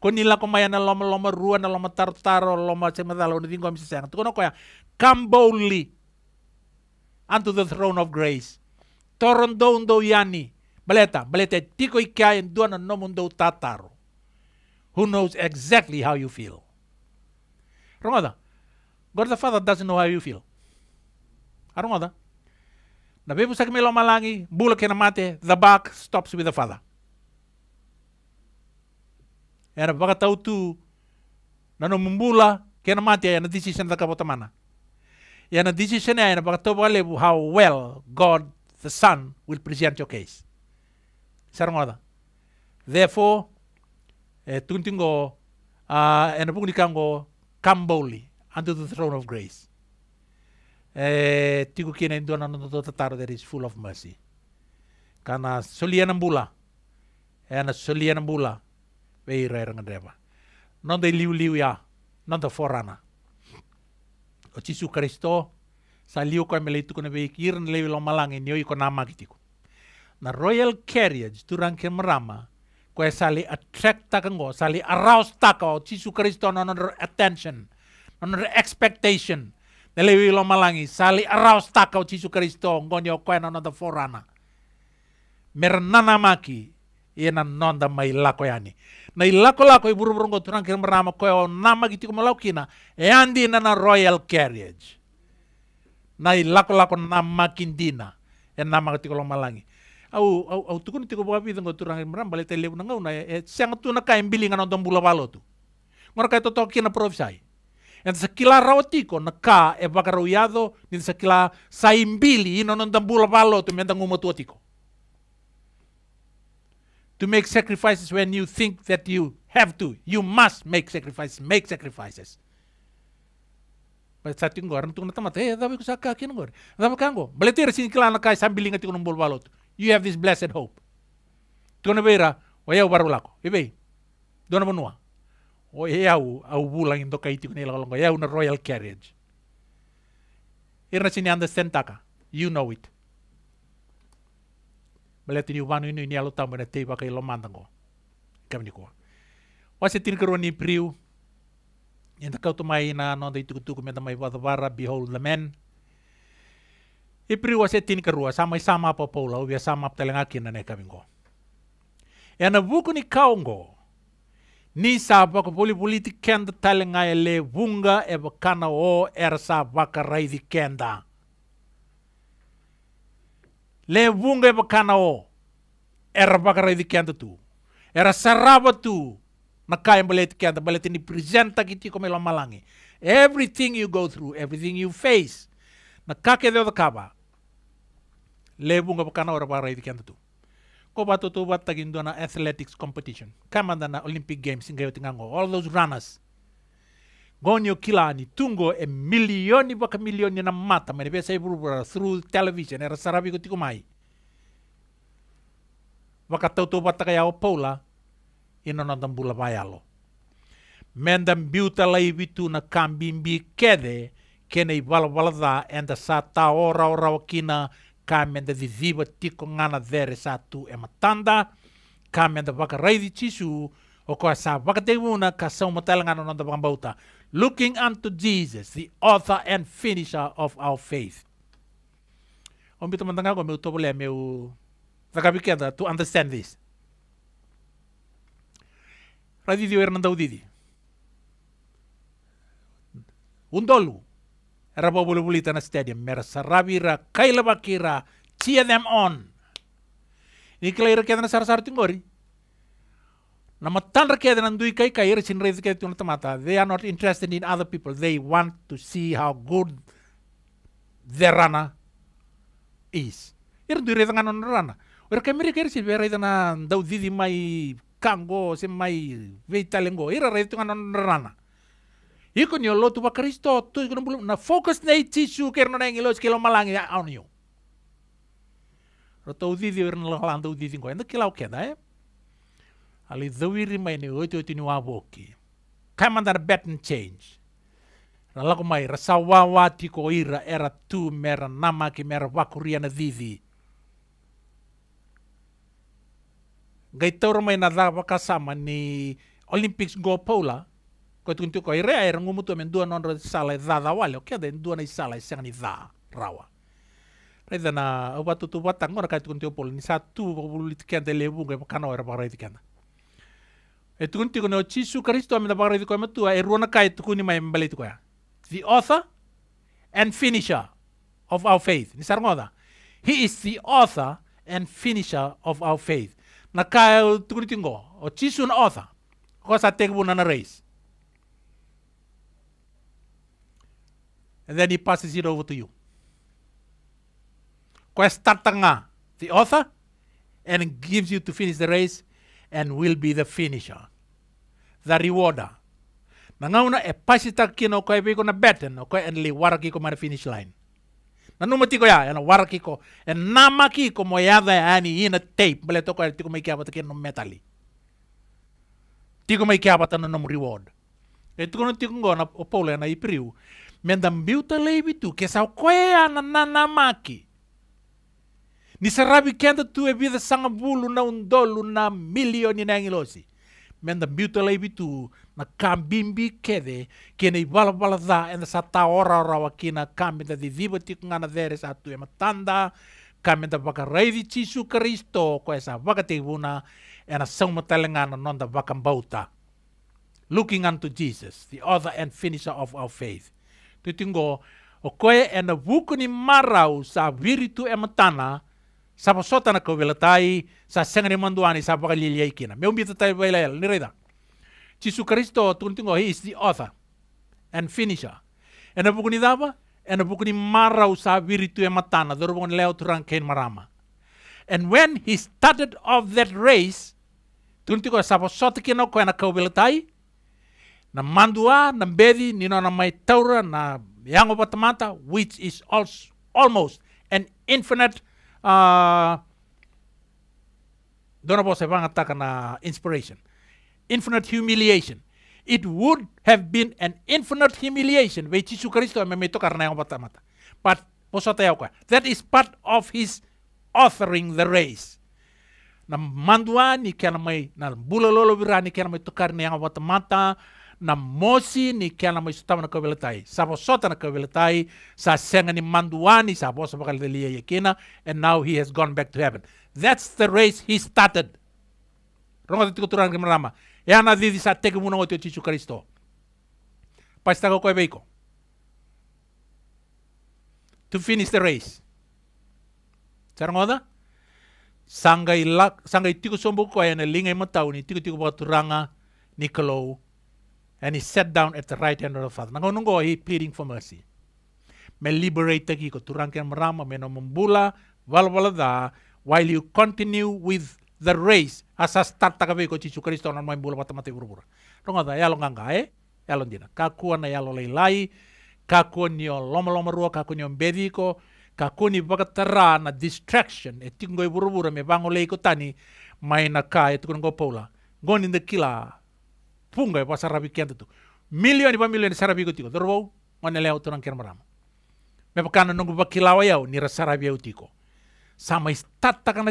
A: koni la komaya na loma loma rua na loma taro taro loma semadala ni dingo misi sang tuno kaya ya come boldly unto the throne of grace toron do yani Baleta, baleta tiko ikai and e duana no mundo tataro. Who knows exactly how you feel? Rongoda, God the Father doesn't know how you feel. Arongoda. Na bebo sa kamilo malangi, bula kena mate, the back stops with the Father. Era baka tau tu, nano mumbula, kena mate, yana e decision da mana. Yana e decision yana baka tau baka how well God the Son will present your case. therefore e eh, tuntingo uh, ena punglikango come boldly unto the throne of grace e eh, tiku kina indona noto tataro that is full of mercy kana soliana bula ena eh, soliana bula wei reranga dreva non liu liu ya non forana o Jesu Kristo sa liu ko melitu ko ne be kirn lewi lo malangin nioi ko namakitiku na royal carriage turang ke merama kue sali attract kanggo sali arouse takau Yesus Kristo nonor attention nonor expectation na lewi lo malangi sali arouse takau Yesus Kristo ngonyo kue nono the forana mernana maki non da mai lako yani e na ilako lako i e buru burungo turang ke merama kue o nama gitu kumalau kina e andi na royal carriage na ilako lako nama kindina e nama gitu ko malangi au au au tukun tiko papi tengko turang meram bale tele unanga una e eh, siang tu na kain bilinga no tom bula balo tu ngor kai to toki na provisai en sakila raotiko na ka e eh, bakaroiado ni sakila saimbili ino non tom balo tu mentangu motuotiko to make sacrifices when you think that you have to. You must make sacrifices. Make sacrifices. Mas sa tingor, nung mati. eh, tapi dapat ko sa kakin ngor. Dapat kango. Baletir sin kilala kay sambiling at ikunumbol balot. you have this blessed hope. Dona Vera, o ia barulako, ibe, dono bonua. O ia au, bulang indo kaiti kuni lakalongo, ia una royal carriage. Irna sini understand taka, you know it. Malati ni wanu inu ini alo tamu na teiba kai lo mantango. Kami ni kua. Wasi tin ni priu, yang takau tu mai na nonda itu kutu kumenta mai wadawara, behold the man, priwa se tin rua sama sama apa paula wia sama telenga ne ka bingo. E na buku ni kaongo. Ni ba ko poli politi kenda telenga ele bunga e, e kana o ersa baka raidi kenda. Le bunga e kana o era baka raidi kenda tu. Era saraba tu. na Nakaya balet kenda balet ni presenta kiti ko melo malangi. Everything you go through, everything you face. Na kake deo da kaba. lebunga kana ora para itu tu ko bato to batta gindo na athletics competition kamanda na olympic games ngayo tingango all those runners gonyo kilani tungo e milioni baka milioni na mata mene pesa iburubura through television era sarabi ko tikumai waka tau to batta kaya o paula ino na dambula bayalo mendam biuta lai bitu na kambi mbi kede kene i balabala da enda sa ta ora ora o kina kamenda viviva tiko ngana sa tu e matanda kamenda vakaraici cisu o koa sa vakatevuna ka saumatalangana nonta vakabauta looking unto jesus the author and finisher of our faith o mita matagago meu topolea meu takavikeda to understand this raivivio era na daudidi undolu Republipolitana Stadium. Mera saravira kailabakira cheer them on. Ni kelair kedana sar sar tingori. Nama tanra kedana ndui kai kai ira chin rezi kedana tamata. They are not interested in other people. They want to see how good their runner is. Ir ndui rezi nganon runner. Wer kemiri kair chin vera idana ndau didi mai kango se mai veitalengo. Ira rezi nganon runner. Iko ni lotu wa Kristo tu iko bulu na focus nei tisu ker no nei ngilos kilo malangi au niu. Rota udi di ern lalanda udi di ngoenda kilau keda e. Ali zawiri mai ni oito oito ni waboki. Kamandar baton change. Ralako mai rasawawati ko ira era tu mera nama ki mera wakuria na didi. Gai tauro mai na dha wakasama ni Olympics go paula ko kotuntuko irea e rangu mutu e men dua nonro e sala e dada wale o den dua na sala e sengani da rawa rei dana o watu tu wata ngora kai tukunti o poli ni satu bulu tikenda lebu ke pakana o era pakara tikenda. E, e tukunti kono Chisu Kristo amenda pakara tikoi matua e ruona kai tukuni mai mbali tikoya. The author and finisher of our faith. Ni sarngoda. He is the author and finisher of our faith. Na kai tukunti ngo o Chisu na author. Ko sa tekbu na na race. and then he passes it over to you. Questatanga, the author, and gives you to finish the race and will be the finisher, the rewarder. Nangauna e pasita kino ko e na beten ko en li waraki ko mara finish line. Nanuma tiko ya na waraki ko en nama ko mo ya da ani ina tape bele to ko tiko mai kiaba tiko no metali. Tiko mai kiaba tan no reward. E tiko na tiko ngona o pole na ipriu. biuta lebi tu ke sao koe na maki. Ni sarabi kenda tu e vida sanga bulu na undolu na milioni na angilosi. biuta lebi tu na kambimbi kede kene i bala bala dha enda sa ta ora ora kambi da di viva tiku ngana dere sa tu e matanda kamenda baka reidi chisu kristo koe sa baka tibuna ena sauma na nonda baka mbauta. Looking unto Jesus, the author and finisher of our faith. titingo o koe ena na marau sa viritu e matana sa pasota na kawela tai sa sengani manduani sa pakalilia ikina. Meu mbita tai waila el, ni Jesus Kristo tuntingo, he is the author and finisher. E na wuku ni dava, e marau sa viritu e matana, dorobong leo turang kain marama. And when he started off that race, tuntingo sa pasota kino koe na kawela na mandua na bedi nino na mai taura na yango patamata which is also almost an infinite uh, dona po sebang ataka na inspiration infinite humiliation it would have been an infinite humiliation which Jesus e me meto karena yango patamata but posota yako that is part of his authoring the race na mandua ni kena mai na bulololo birani kena mai tukar ni yango patamata na mosi ni kena ana maisutava na sa vosota na kauveletai sa sega ni manduani sa vosa vakalelia kina and now he has gone back to heaven that's the race he started rogata kimarama e ana didi sa teke munagoti o jisu karisto pasitaka koe to finish the race sarangoda sangai lak sangai tiku sombo e matau ni tikotiko tiku vaturanga ni kalou and he sat down at the right hand of the Father. Nango nunggu, he pleading for mercy. Me liberate ki ko turanken merama mumbula wal walwalada while you continue with the race as a start takabe ko cicu Kristo non membula patamate urubura. Rongo da yalo nganga e eh? yalo dina. Kakua na yalo leilai kakua ni loma loma rua kakua ni bediko kakua ni bakatara na distraction e tinggo burubura me bango leiko tani maina ka e eh, tukungo paula. in the kila πούγκα είναι η Ευρώπη του. Μιλιόν είπα μιλιόν ε, ε, που είναι η Ευρώπη που λέω η Ευρώπη που Με η Ευρώπη που είναι η Ευρώπη που είναι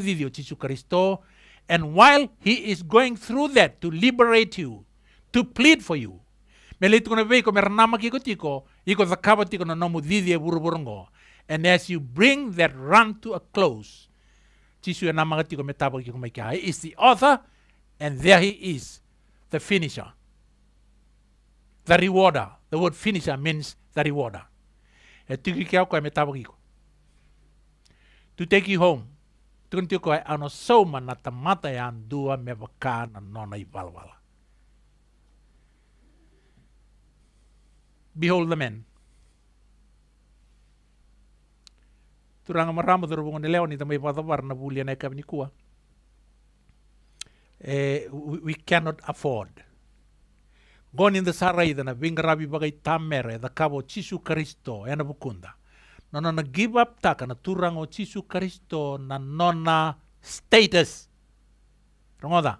A: η Ευρώπη που είναι η Ευρώπη που είναι η Ευρώπη που είναι η Ευρώπη που είναι η Ευρώπη που είναι η Ευρώπη που είναι η Ευρώπη που the finisher, the rewarder. The word finisher means the rewarder. E tiki kia koe me tawa kiko. To take you home. Tukun tiki koe ano soma na tamata ya andua me na nona i valwala. Behold the men. Turanga maramu dhurubungu ni leo ni tamai wadawar na vuli anayikabini kuwa. Eh, we cannot afford goni the saraida na vingravi bagai tamere the kavo chisu kristo ena bukunda nona na give up taka na o jisu kristo na nona status rogoca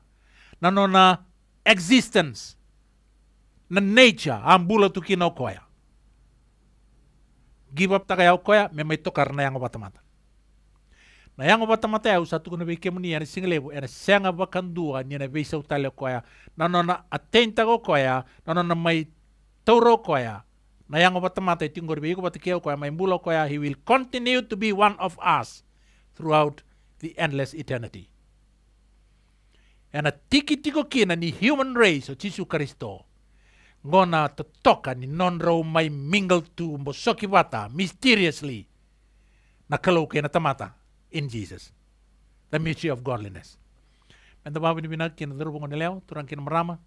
A: na nona existence na nature ambula tukina okoya give up taka ya okoya memai tokarna yango vatamata na yang ba tamata ya usatu kuna be kemuni yana lebu yana senga ba kandua dua, na be sau koya na na atenta go koya na no na mai toro koya na yang ba tamata tingor be ko ba tekeo koya mai bulo koya he will continue to be one of us throughout the endless eternity yana tiki tiko kina ni human race o Jesus Kristo ngona totoka ni nonro mai mingle to mbosoki wata mysteriously na kalau kena tamata in Jesus. The mystery of godliness. Benda bawa ni binak kini daru bunga the turang kini merama.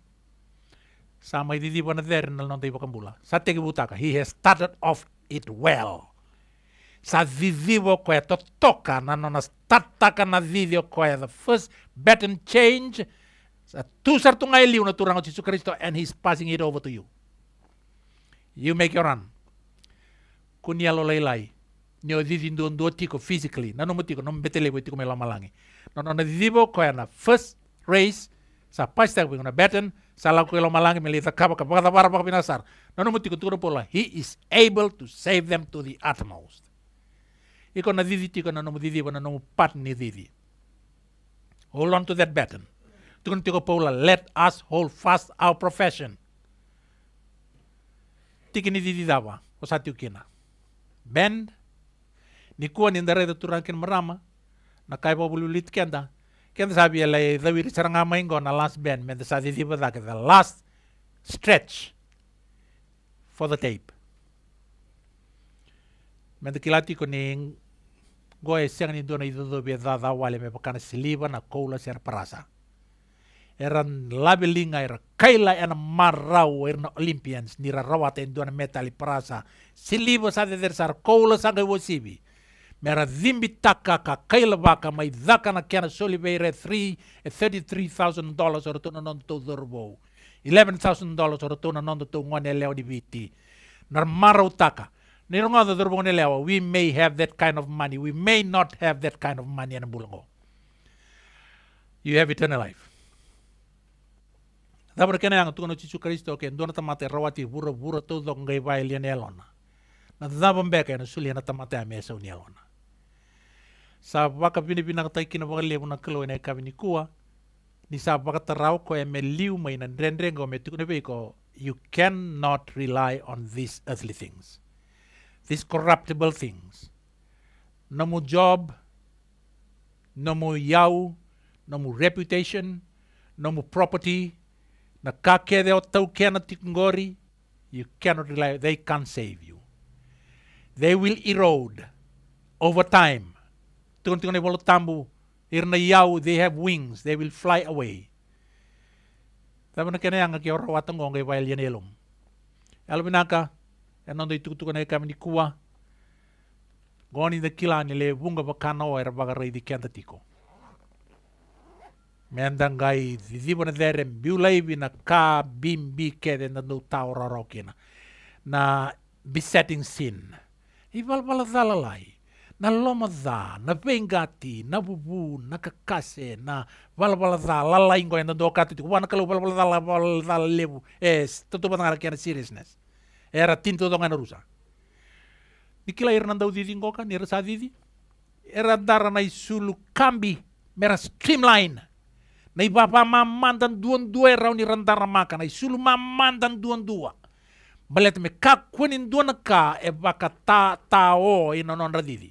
A: Sama itu di mana der nol nanti bukan Sate kibutaka. He has started off it well. Sa vivivo koe to toka na nona startaka na video koe. The first baton change. Sa tusar tungai liu na turang Jesus and he's passing it over to you. You make your run. Kunia lo ni zizi ndon do tiko physically na no tiko no betele we tiko mela malangi no no na zibo ko na first race sa pasta we na batten sala ko lo malangi melita kapa kapa kata para pa pinasar no no tiko turo pola he is able to save them to the utmost iko na zizi tiko na no zizi na no pat ni zizi hold on to that batten tiko tiko pola let us hold fast our profession tikini zizi dawa osatiukina bend ni kuwa ni ndare da turan ken marama na kai bo bulu kenda kenda sabi ya lai da wiri go na last band men da sa di ba the last stretch for the tape men da kilati ko ni go e siang ni dona ido do be da da wale me pakana siliba na koula ser parasa eran labelinga era kaila ena marau erna olympians nira rawat en metali parasa siliba sa de der sar koula sa go sibi mera dhimbitaka ka kailava mai maithaka na kiana soliveira e 33000 o ratuna nodo tou dorovou 11000 o ratuna nodo tou gone e leo ni viti na marau taka ni rongodo dorovou ne lewa we may have that kind of money we may not have that kind of money ana bulongo you have eternal life dabra kena yang tukono chichu kristo ke ndona tamate rawati bura bura tou dok ngai e vai liane lona na dhaba mbeka suli na tamate a mesa unia lona. sa waka pinipinang tay kinawakale mo nakalo na kami ni kuwa ni sa waka taraw ko ay meliw may nandrendreng ko metik na ko you cannot rely on these earthly things these corruptible things no more job no more yau no more reputation no more property na kakede o tau kena tikngori you cannot rely they can't save you they will erode over time Tugon-tugon ay Irna yau they have wings. They will fly away. Tapi na kena yang kaya orang watang gong kaya wael Alam ay kami ni Goni da kila ni le bunga bakana o era bagaray di tiko. Mendang gai zizibo na derem biulaibi na ka bimbi kede na do tau Na besetting sin. Ival balas na loma dha, na vengati, na bubu, na kakase, na valvala dha, lala ingo enda do katu tiku, wana kalau valvala dha, wala dha levu, es, tentu batang kiana seriousness. Era tinto dong ana rusa. Dikila ira ndau didi ingo kan, ira sa didi. Era dara na isulu kambi, mera streamline. Na ibaba mamandan duan dua era uni randara maka, na isulu mamandan duan dua. Balet me kakwenin duan ka, e baka ta, ta o, ina e non radidi.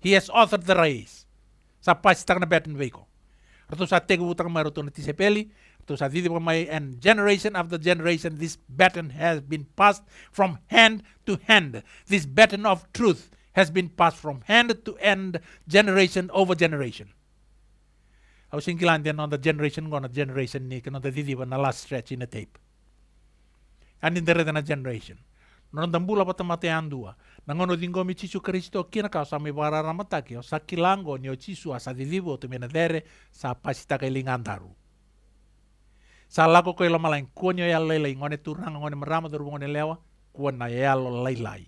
A: He has authored the race. Sa pasi tak na betan veiko. Rato sa tegu utang maruto na tisepeli. Rato sa didi mai and generation after generation this baton has been passed from hand to hand. This baton of truth has been passed from hand to hand, generation over generation. I was thinking on generation gone generation nick and on didi when last stretch in the tape. And in the generation. Non dambula patamate andua. na nangono dingomi chisu kristo kina ka sami barara matakio sa kilango nio chisu asa didivo tu menedere sa pasita kailingandaru sa lako ko ilo malain ni ya leila ngone turanga ngone marama doru ngone lewa na ya lo lailai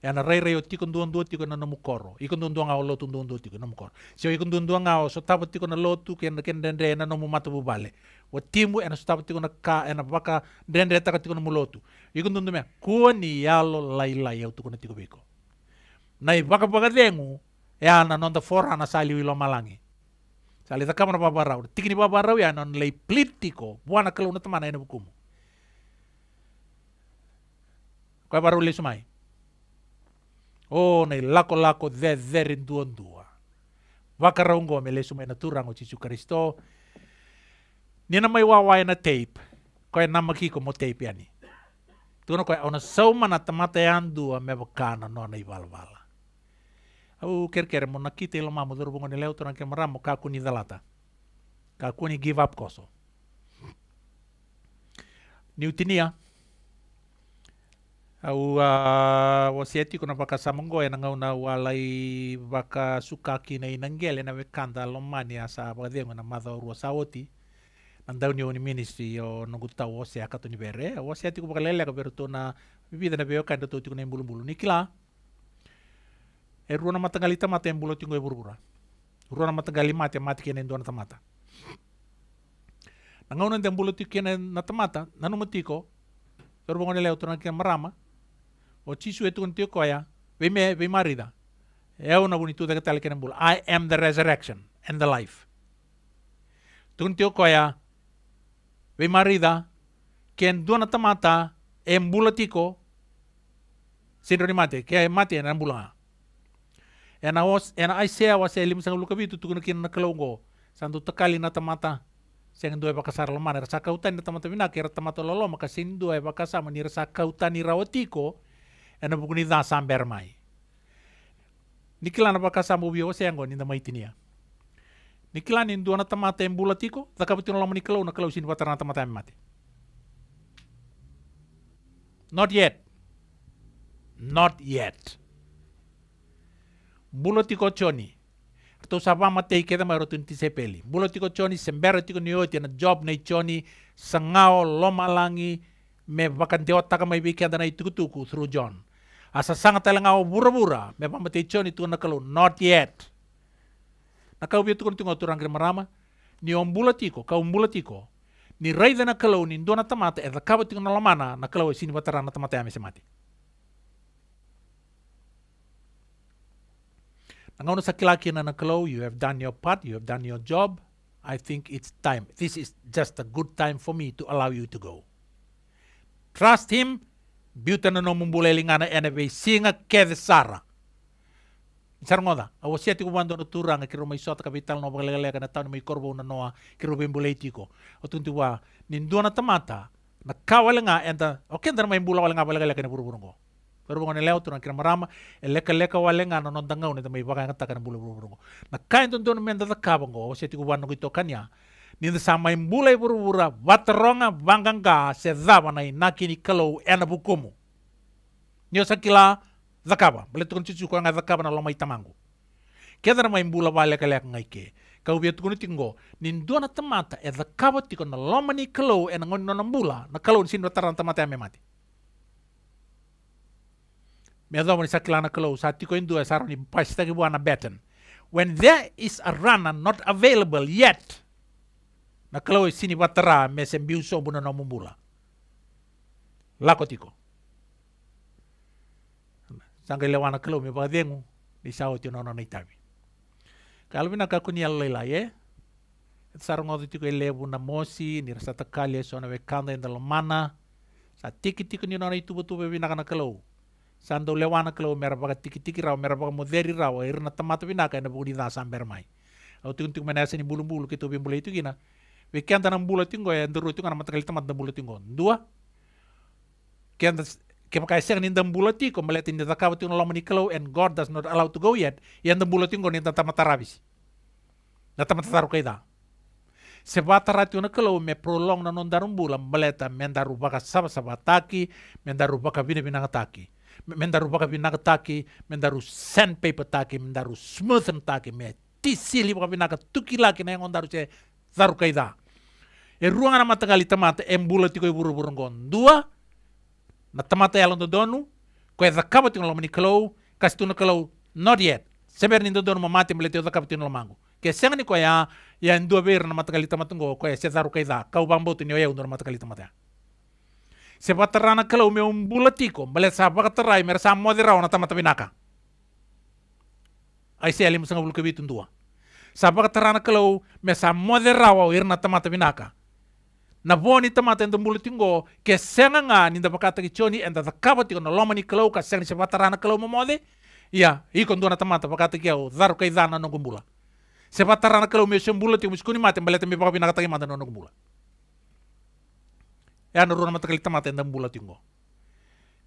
A: e na rei rei o tiko nduan dua tiko na nomu koro iko nduan dua ngao lotu nduan dua tiko nomu koro sio iko nduan dua ngao so tapo tiko na lotu kena kena dende na nomu matabu bale o timu ena sutava tikuna ka ena vaka drenderetaka tikuna mulotu iku ntuntumea kua ni yalo lailayau tikuna tiku viko na i vakavakacengu ya na nonta na saliu ilo malangi sali takamana vavarau tikini vavarau ya non lei plitiko vuana kalauna tamana ena vukumu koe varau lei sumai o nei lako lako dhedheri duondua vakaraungome lei sumai na turango jisu kristo nina mai wawa na tape koe nama kiko mo tape yani tuna koe ona sauma na tamata yan dua me wakana no na ivalvala au kerkere mo na kite ilo mamu duru bungoni leo tuna ke maramo kakuni dalata kakuni give up koso niutinia au uh, ah, wasiati kuna baka samongo na ngau na walai baka sukaki na inangele na wekanda lomani asa baka dengo na madha urua andaw ni ministry o nungu tau ose aka tuni bere ose ati kupa kalele aka bere tona bibida na beo kanda tau tiku na imbulu bulu nikila e ruana matangalita mata imbulu tingo e burubura ruana matangali mata mata kena indona tamata na ngau nante imbulu tiku kena na tamata na numu tiko yoru bangon otona kena marama o chisu e tukun tiko vime vime arida e una bonitude que tal imbulu I am the resurrection and the life tukun tiko ya ve marida, ken duana tamata, embulatiko, sindroni mate, ke mate en ambulanga. Ena os, ena ai sea wa se lim sang lukabitu tukuna kin na kalongo, santu tekali na tamata, seng dua baka sar lemana, rasa kautan na tamata mina, kira mata lolo, maka sin dua baka sama saka utani kautan ni rawatiko, ena bukuni da samber mai. Nikilana baka sambu biyo wa se maitinia. Nikilani dua ana tamata embula tiko, takapitino lama nikilau na kalau sini watara tamata mati. Not yet. Not yet. Bulo tiko choni. To sapa matei keda ma rotun tisepeli. Bulo tiko choni sembera tiko nioti na job na choni sangao langi me vakante otaka mai biki andana itukutuku through John. Asa sangat talanga bura bura me pamatei choni tu na yet. not yet na kau bia tukuna tingo turang kira marama ni ombula tiko kau ombula tiko ni raida na kalau ni ndona tamata e dakaba tingo na lamana na kalau e sini batara na tamata ame semati Nangauna sa kilaki na kalau, you have done your part, you have done your job. I think it's time. This is just a good time for me to allow you to go. Trust him. Biuta na no mumbulelingana anyway. Singa kedesara. Sarangoda, a você te comando no turanga kiro Roma isota capital no Galileu que na tano mi corvo na noa kiro Rubem Boletico. O tuntu wa na tamata na kawalenga enta o kenda mai bula walenga Galileu que na burburungo. Pero bongo kira marama eleka leka walenga no no dangau ne tamai baka ngata kana bula burburungo. Na kain tuntu no menda ka bongo o você te comando que tokania. Ninda sama imbulai burubura wataronga banganga sedava na inakini kalau ena bukumu. Nyo sakila zakaba bale tukun cicu ko nga zakaba na lomai tamangu kedar mai bula bale kale ngai ke ka ubia tukun tingo nin dona tamata e zakaba tiko na lomani kalo e na ngon na bula ya na kalo sin do taran tamata me mati me do ni saklana kalo sa tiko indu e saron ni pasta ki buana beten when there is a runner not available yet na kalo e sini batara me sembiuso bunono mumbula lakotiko sangka le wana kelo me badengu ni sao ti nono nei tavi kalbi na ka lela ye sarongo ti ko e lebu na mosi ni rasa takali e so na vekanda en mana, sa tiki tiki ni nono itu butu bebi na kana kelo sando lewana kelo mera baga tiki tiki rawa mera baga moderi rawa e er na tamata bina kai na bukuni dasa mber mai au tu untuk mena bulu bulu kitu bim itu gina Wekanda na bulu tingo ya ndurutu kana matakali tamata na bulu tinggon. dua kenda kaya pakai ni dambulati ko malet ni takava ti unoloma ni kalau and God does not allow to go yet Yang dambulati ko ni tamatarabis na tamatataru kaida se batara ti una me prolong na non darumbula maleta men darubaka saba saba taki men darubaka bina bina taki men bina taki men daru sandpaper taki men daru smooth taki me tisili baka bina tukila kina yang on daru se daru kaida e ruangan mata kali tamata embula ti ko buru-buru ngon dua na tamata ela do dono, coisa acaba tem lomani calou, castuna clou, not yet. Saber nem do dono mamate mleteu da capitão lomango. Que se ngani koya ya ndu ber na matkalita matungo koya Cesaro Kaiza, kau bambo tu nyoya undur matkalita mata. Se na clou me um bulatico, bale sa batarai mer sa moderau na tamata binaka. Aí se ali musanga bulkabitun dua. na clou, mas a sa o ir na tamata binaka. na boni tama ten dumbulu tingo ke senga nga ninda pakata ki choni enda da kaba tiko na loma ni kalau ka senga sepa tarana kalau momode ia i kondona tama ta pakata ki au daru kai dana no gumbula sepa tarana kalau me sembula tiko miskuni mate mbele tembe pakapi nakata ki mata no gumbula ia no rona matakali tama ten dumbula tingo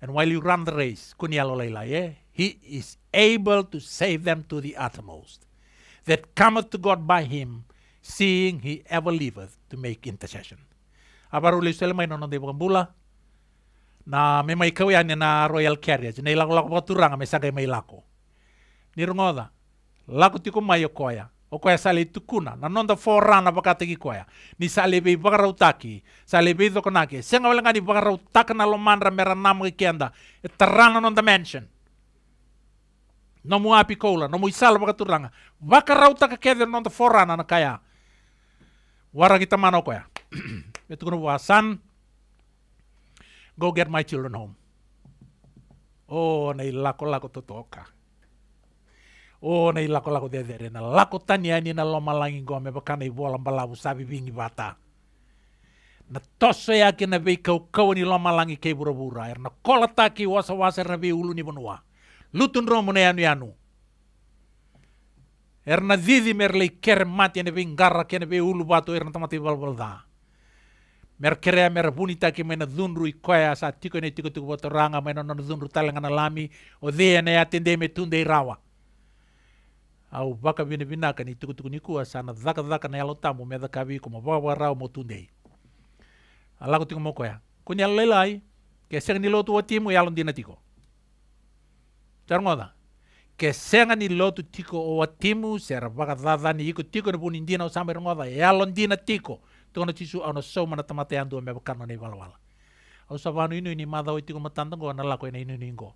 A: and while you run the race kuni alo laila ye he is able to save them to the uttermost that cometh to God by him seeing he ever liveth to make intercession Apa ruli sel mai nono de bula. Na me mai kau ane na Royal Carriage. na ilakolako lako paturanga me sakai e mai lako. Ni rungoda. Lako tiku sale tukuna. Na nonda forana pakata koya. Ni sale bei bakarautaki. Sale bei dokonaki. Senga walenga ni bakarautaka na lomandra mera namu kikenda. E tarana nonda mansion. No mu api koula. No isala pakaturanga. Bakarautaka kede nonda forana na kaya. Wara kita Itu talking Go get my children home. Oh, nei lako lako totoka. Oh, nei lako lako dedere. Na lako tani na loma langi go me baka nei sabi bingi bata. Na tosso ya ki na vei kau kau ni loma langi kei bura bura. Er na kolataki wasa wasa na vei ulu ni bonua. Lutun romu ne anu anu. Er na zizi mer mati ane ya vei ngarra ki vei ya ulu bato er na tamati balbaldaa. mer kerea mer bunita ke mena dhunru i koya sa tiko ne tiko tiko watoranga mena non dhunru talanga na lami o dhea e ne atende me tunde i rawa au vaka vina vinaka ni tiko tiko nikua sana dhaka dhaka na yalo tamu me dhaka kuma wawa rao mo tunde i alako tiko mo koea kuni alo lelai ke senga ni lotu o yalo ndina tiko tarongoda ke senga ni lotu tiko o timu sera vaka dhadhani iko tiko ni ndina o samirongoda yalo e ndina tiko tono chisu ono so mana tamate andu me bakano ne walwala au savanu inu ini madau itiko matanta go na lako inu ningo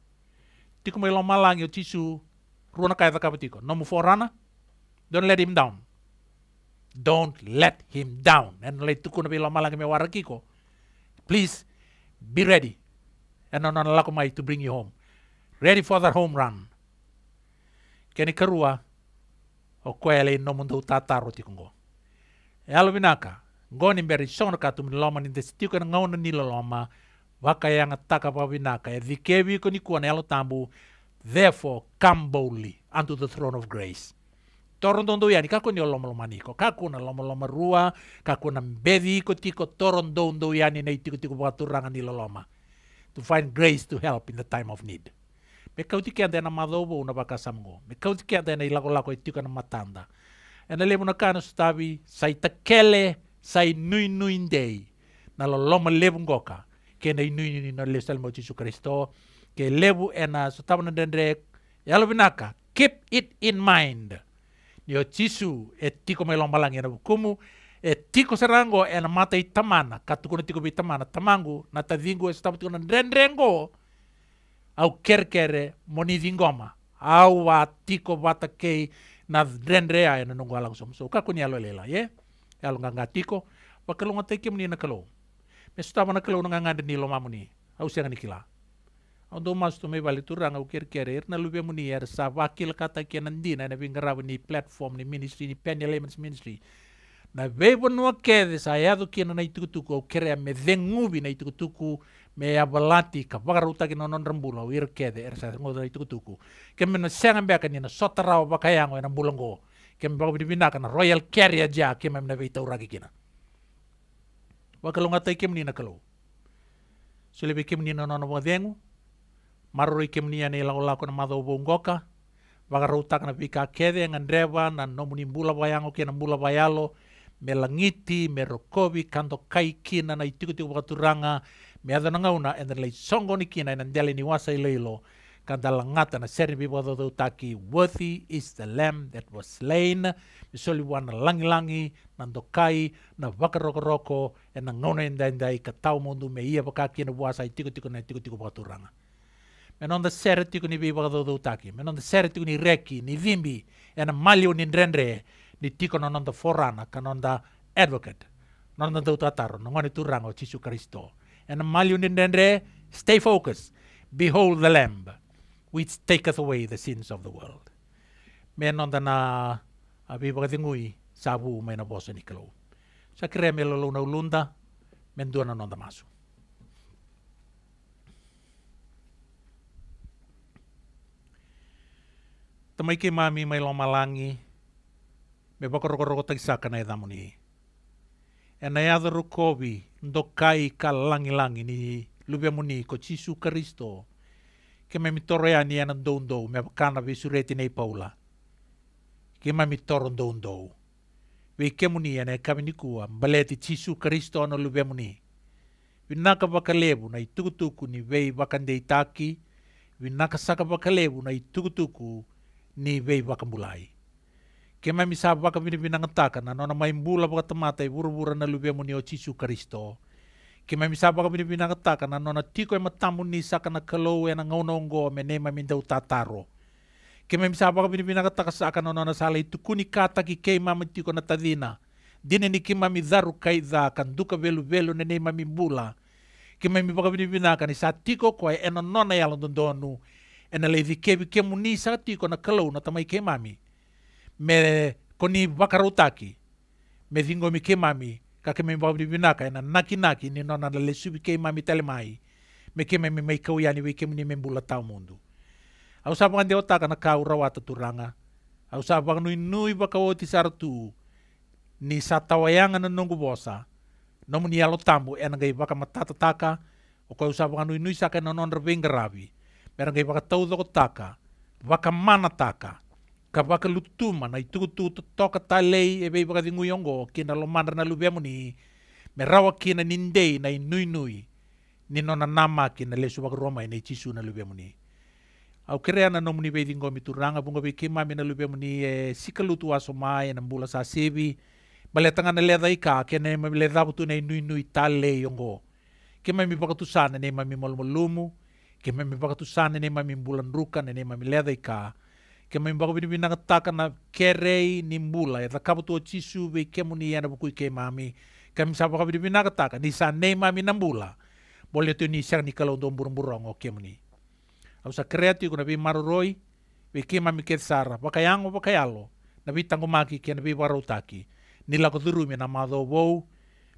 A: tiku melo malang yo chisu ruana kai takapatiko nomu forana don't let him down don't let him down and le tuku na belo malang me warakiko please be ready and on lako mai to bring you home ready for that home run keni karua o koele no mundu tataro tikungo e binaka goni beri sono ka tum loma ni desitiu ka ngona ni loma waka yang taka pa vinaka e dikevi ko ni kuana elo tambu therefore come boldly unto the throne of grace toron dondo yani ka koni loma loma niko ka kuna loma loma rua ka kuna mbedi ko tiko toron dondo yani nei tiko tiko paturanga ni loma to find grace to help in the time of need me kauti kia dena madobo una baka samgo me kauti kia dena ilako lako itiko na matanda Ένα λέμε να κάνω στάβι, σαν τα sai nui nui dei na lo lo lebu ngoka ke nei nui nui na le salmo Jesu Kristo ke lebu ena so tamna dendre yalo e binaka keep it in mind yo Jesu e tiko mai malang langi e na kumu e serango ena mata itamana katukuna tiko bitamana e tamangu na tadingu e so tabu na dendre ngo au kerkere moni dingoma au wa tiko bata kei na dendre ai ena nungu somso so kakuni alo lela ye yeah? e nganga tiko, wa kelo ngateke muni na kelo me stava na kelo na ngande ni lo mamuni au sianga ni kila au do mas to me vale turanga u ukir kere er na lube muni er sa wakil kata ke ndina na vingrava ni platform ni ministry ni penny elements ministry na veivo no de sa do kina na tuku au kerea ya me denguvi ya na itukutuku me avalati ka vakarauta ki nonon rambula au ir kede er sa ngodo na itukutuku ke mena senga beka ni na sotarao vakayango ya na bulango kembe bago bidi bina kana royal carrier ja kembe em be taura uragi kina wa kalau ngata ikem ni na kalo sule be kem ni na nono bo dengu ri ikem ni ane lau lako na mado bo ngoka waga routak na kede nga na nomu ni mbula bayango kena mbula bayalo me langiti me rokobi kanto na itiku tiku me adanangauna and the late kina na ndele ni wasa ilo Kadalangatan seri biwado taki worthy is the lamb that was slain. Misoli wana langi-langi, nandokai, na wakarokoroko, e na ngona indai-indai ka tau mundu me ia wakaki na wasai tiko-tiko na tiko-tiko wakaturanga. Menon da seri tiko ni biwado taki, menon da seri tiko ni reki, ni vimbi, e na malio ni nrenre, ni tiko na nonda forana, ka nonda advocate. Nonda dautataro, nongoni turango, Jesu Kristo. E na malio ni nrenre, stay focused. Behold the Lamb which taketh away the sins of the world. Men on dana a sabu mena bosaniklo. nikelo. Sa kre me lo luna ulunda men duana non da masu. Tamai ke mami malangi me bakorokoro tag sakana edamuni. Ena yadaru kobi ndokai ka langi langi ni lubia muni ko Jesu Kristo. ke mai mitoro ia e ni ana ndou ndou me kana ve sureti e nei paula ke mai mitoro ndou ndou ve ke muni ana e ka mbaleti tisu kristo ana lu ve muni vinaka vaka lebu na itukutuku ni vei vaka ndei taki vinaka saka vaka lebu na itukutuku ni vei vaka mulai ke mai misa vaka taka na nona mai mbula vaka tamata i na lu ve muni o tisu kristo Ki mai misapa ka pini pina kata kana nona tiko e matamu nisa kana kalau e ngonongo ngaunongo me ne mai mindau tataro. Ki mai misapa ka pini pina kata kasa kana nona sala itu kuni kata ki kei mama tiko na tadina. Dine ni ki mami dharu kai dha kan duka velu velu ne ne mami mbula. Ki mai mipaka pini pina kana sa tiko ko e nona yalo alon dondonu. E na leithi kevi ke munisa tiko na kalau na tamai ke mami. Me koni bakarutaki Me thingo mi ke mami. kake me mbaw binaka ena naki naki ni nona na lesu kei mami tele mai me keme me mei kau yani we keme ni me mbula tau mundu au sapa ngande otaka na kau rawata turanga au sapa nui nui baka oti sartu ni sa na nungu bosa nomu ni alo tambu ena ngai baka matata taka o kau sa nui nui saka na non raving rabi merangai baka tau doko taka baka mana taka kabaka lutuma na itukutu totoka talei e bei baka nguyongo kina lomandra na lubemu ni merawa kina nindei na inuinui ni nona nama kina lesu baka roma ina ichisu na lubemu ni au kerea na nomuni bei dingo mituranga bunga bei kima mina lubemu ni e sika lutu aso mai na mbula sa sebi bale tangana leda ika kene ma leda butu na inuinui talei yongo kema mi baka tusana ne ma mi molmolumu kema mi baka tusana ne ma mi bulan ruka nei ma mi leda ika ke mai mbaku bini bina takana kerei ni mbula e takapu tu chisu we kemu ni yana buku ike mami kami sapa kapi bini taka ni sa nei mami na mbula bole tu ni sang ni kalau untuk burung burung o kemu ni au sa kreati kuna bi maroroi we ke mami ke sara pakayango pakayalo na bi tango maki ke na bi warautaki ni lako duru me na mado wou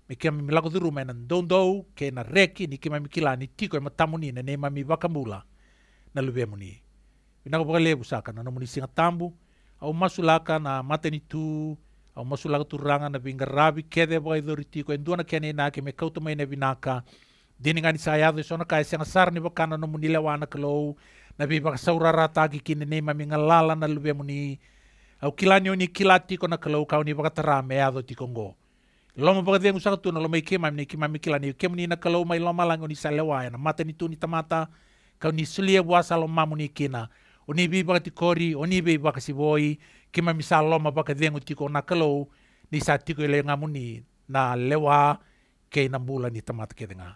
A: me ke mami lako duru me na dondou ke na reki ni ke mami kila ni tiko e matamuni na nei mami wakambula na lubemuni pinakapakalebu sa kana na munisiang tabu au masulaka na mateni tu au masulaka turaga na vingaravi kece vakai doriti ko endua na kene na me kauta mai na vinaka dini ngani sa yado sona kai sanga sar ni vakana no wana kalou na vi vaka saurara ta na lube muni au kilani oni kilati ko na kalou kau ni vaka tara me yado tikongo loma vaka tu na loma ike mami kilani ke muni na kalou mai loma lango ni sa lewa na mateni ni tamata kau ni sulia buasa loma muni kina o ni bibi baka tikori o ni bibi baka sivoi ke ma misa loma baka dengu tiko na kalou ni sa tiko ile ngamuni na lewa ke na mula ni tamata ke denga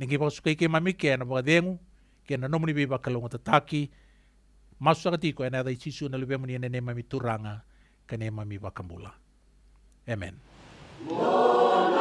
A: ni ki baka sukai ke mami ke na baka dengu ke na nomuni bibi baka longa tataki masu saka tiko ena da isisu na lube muni ene ne mami turanga ke ne mami baka mula Amen. Bola.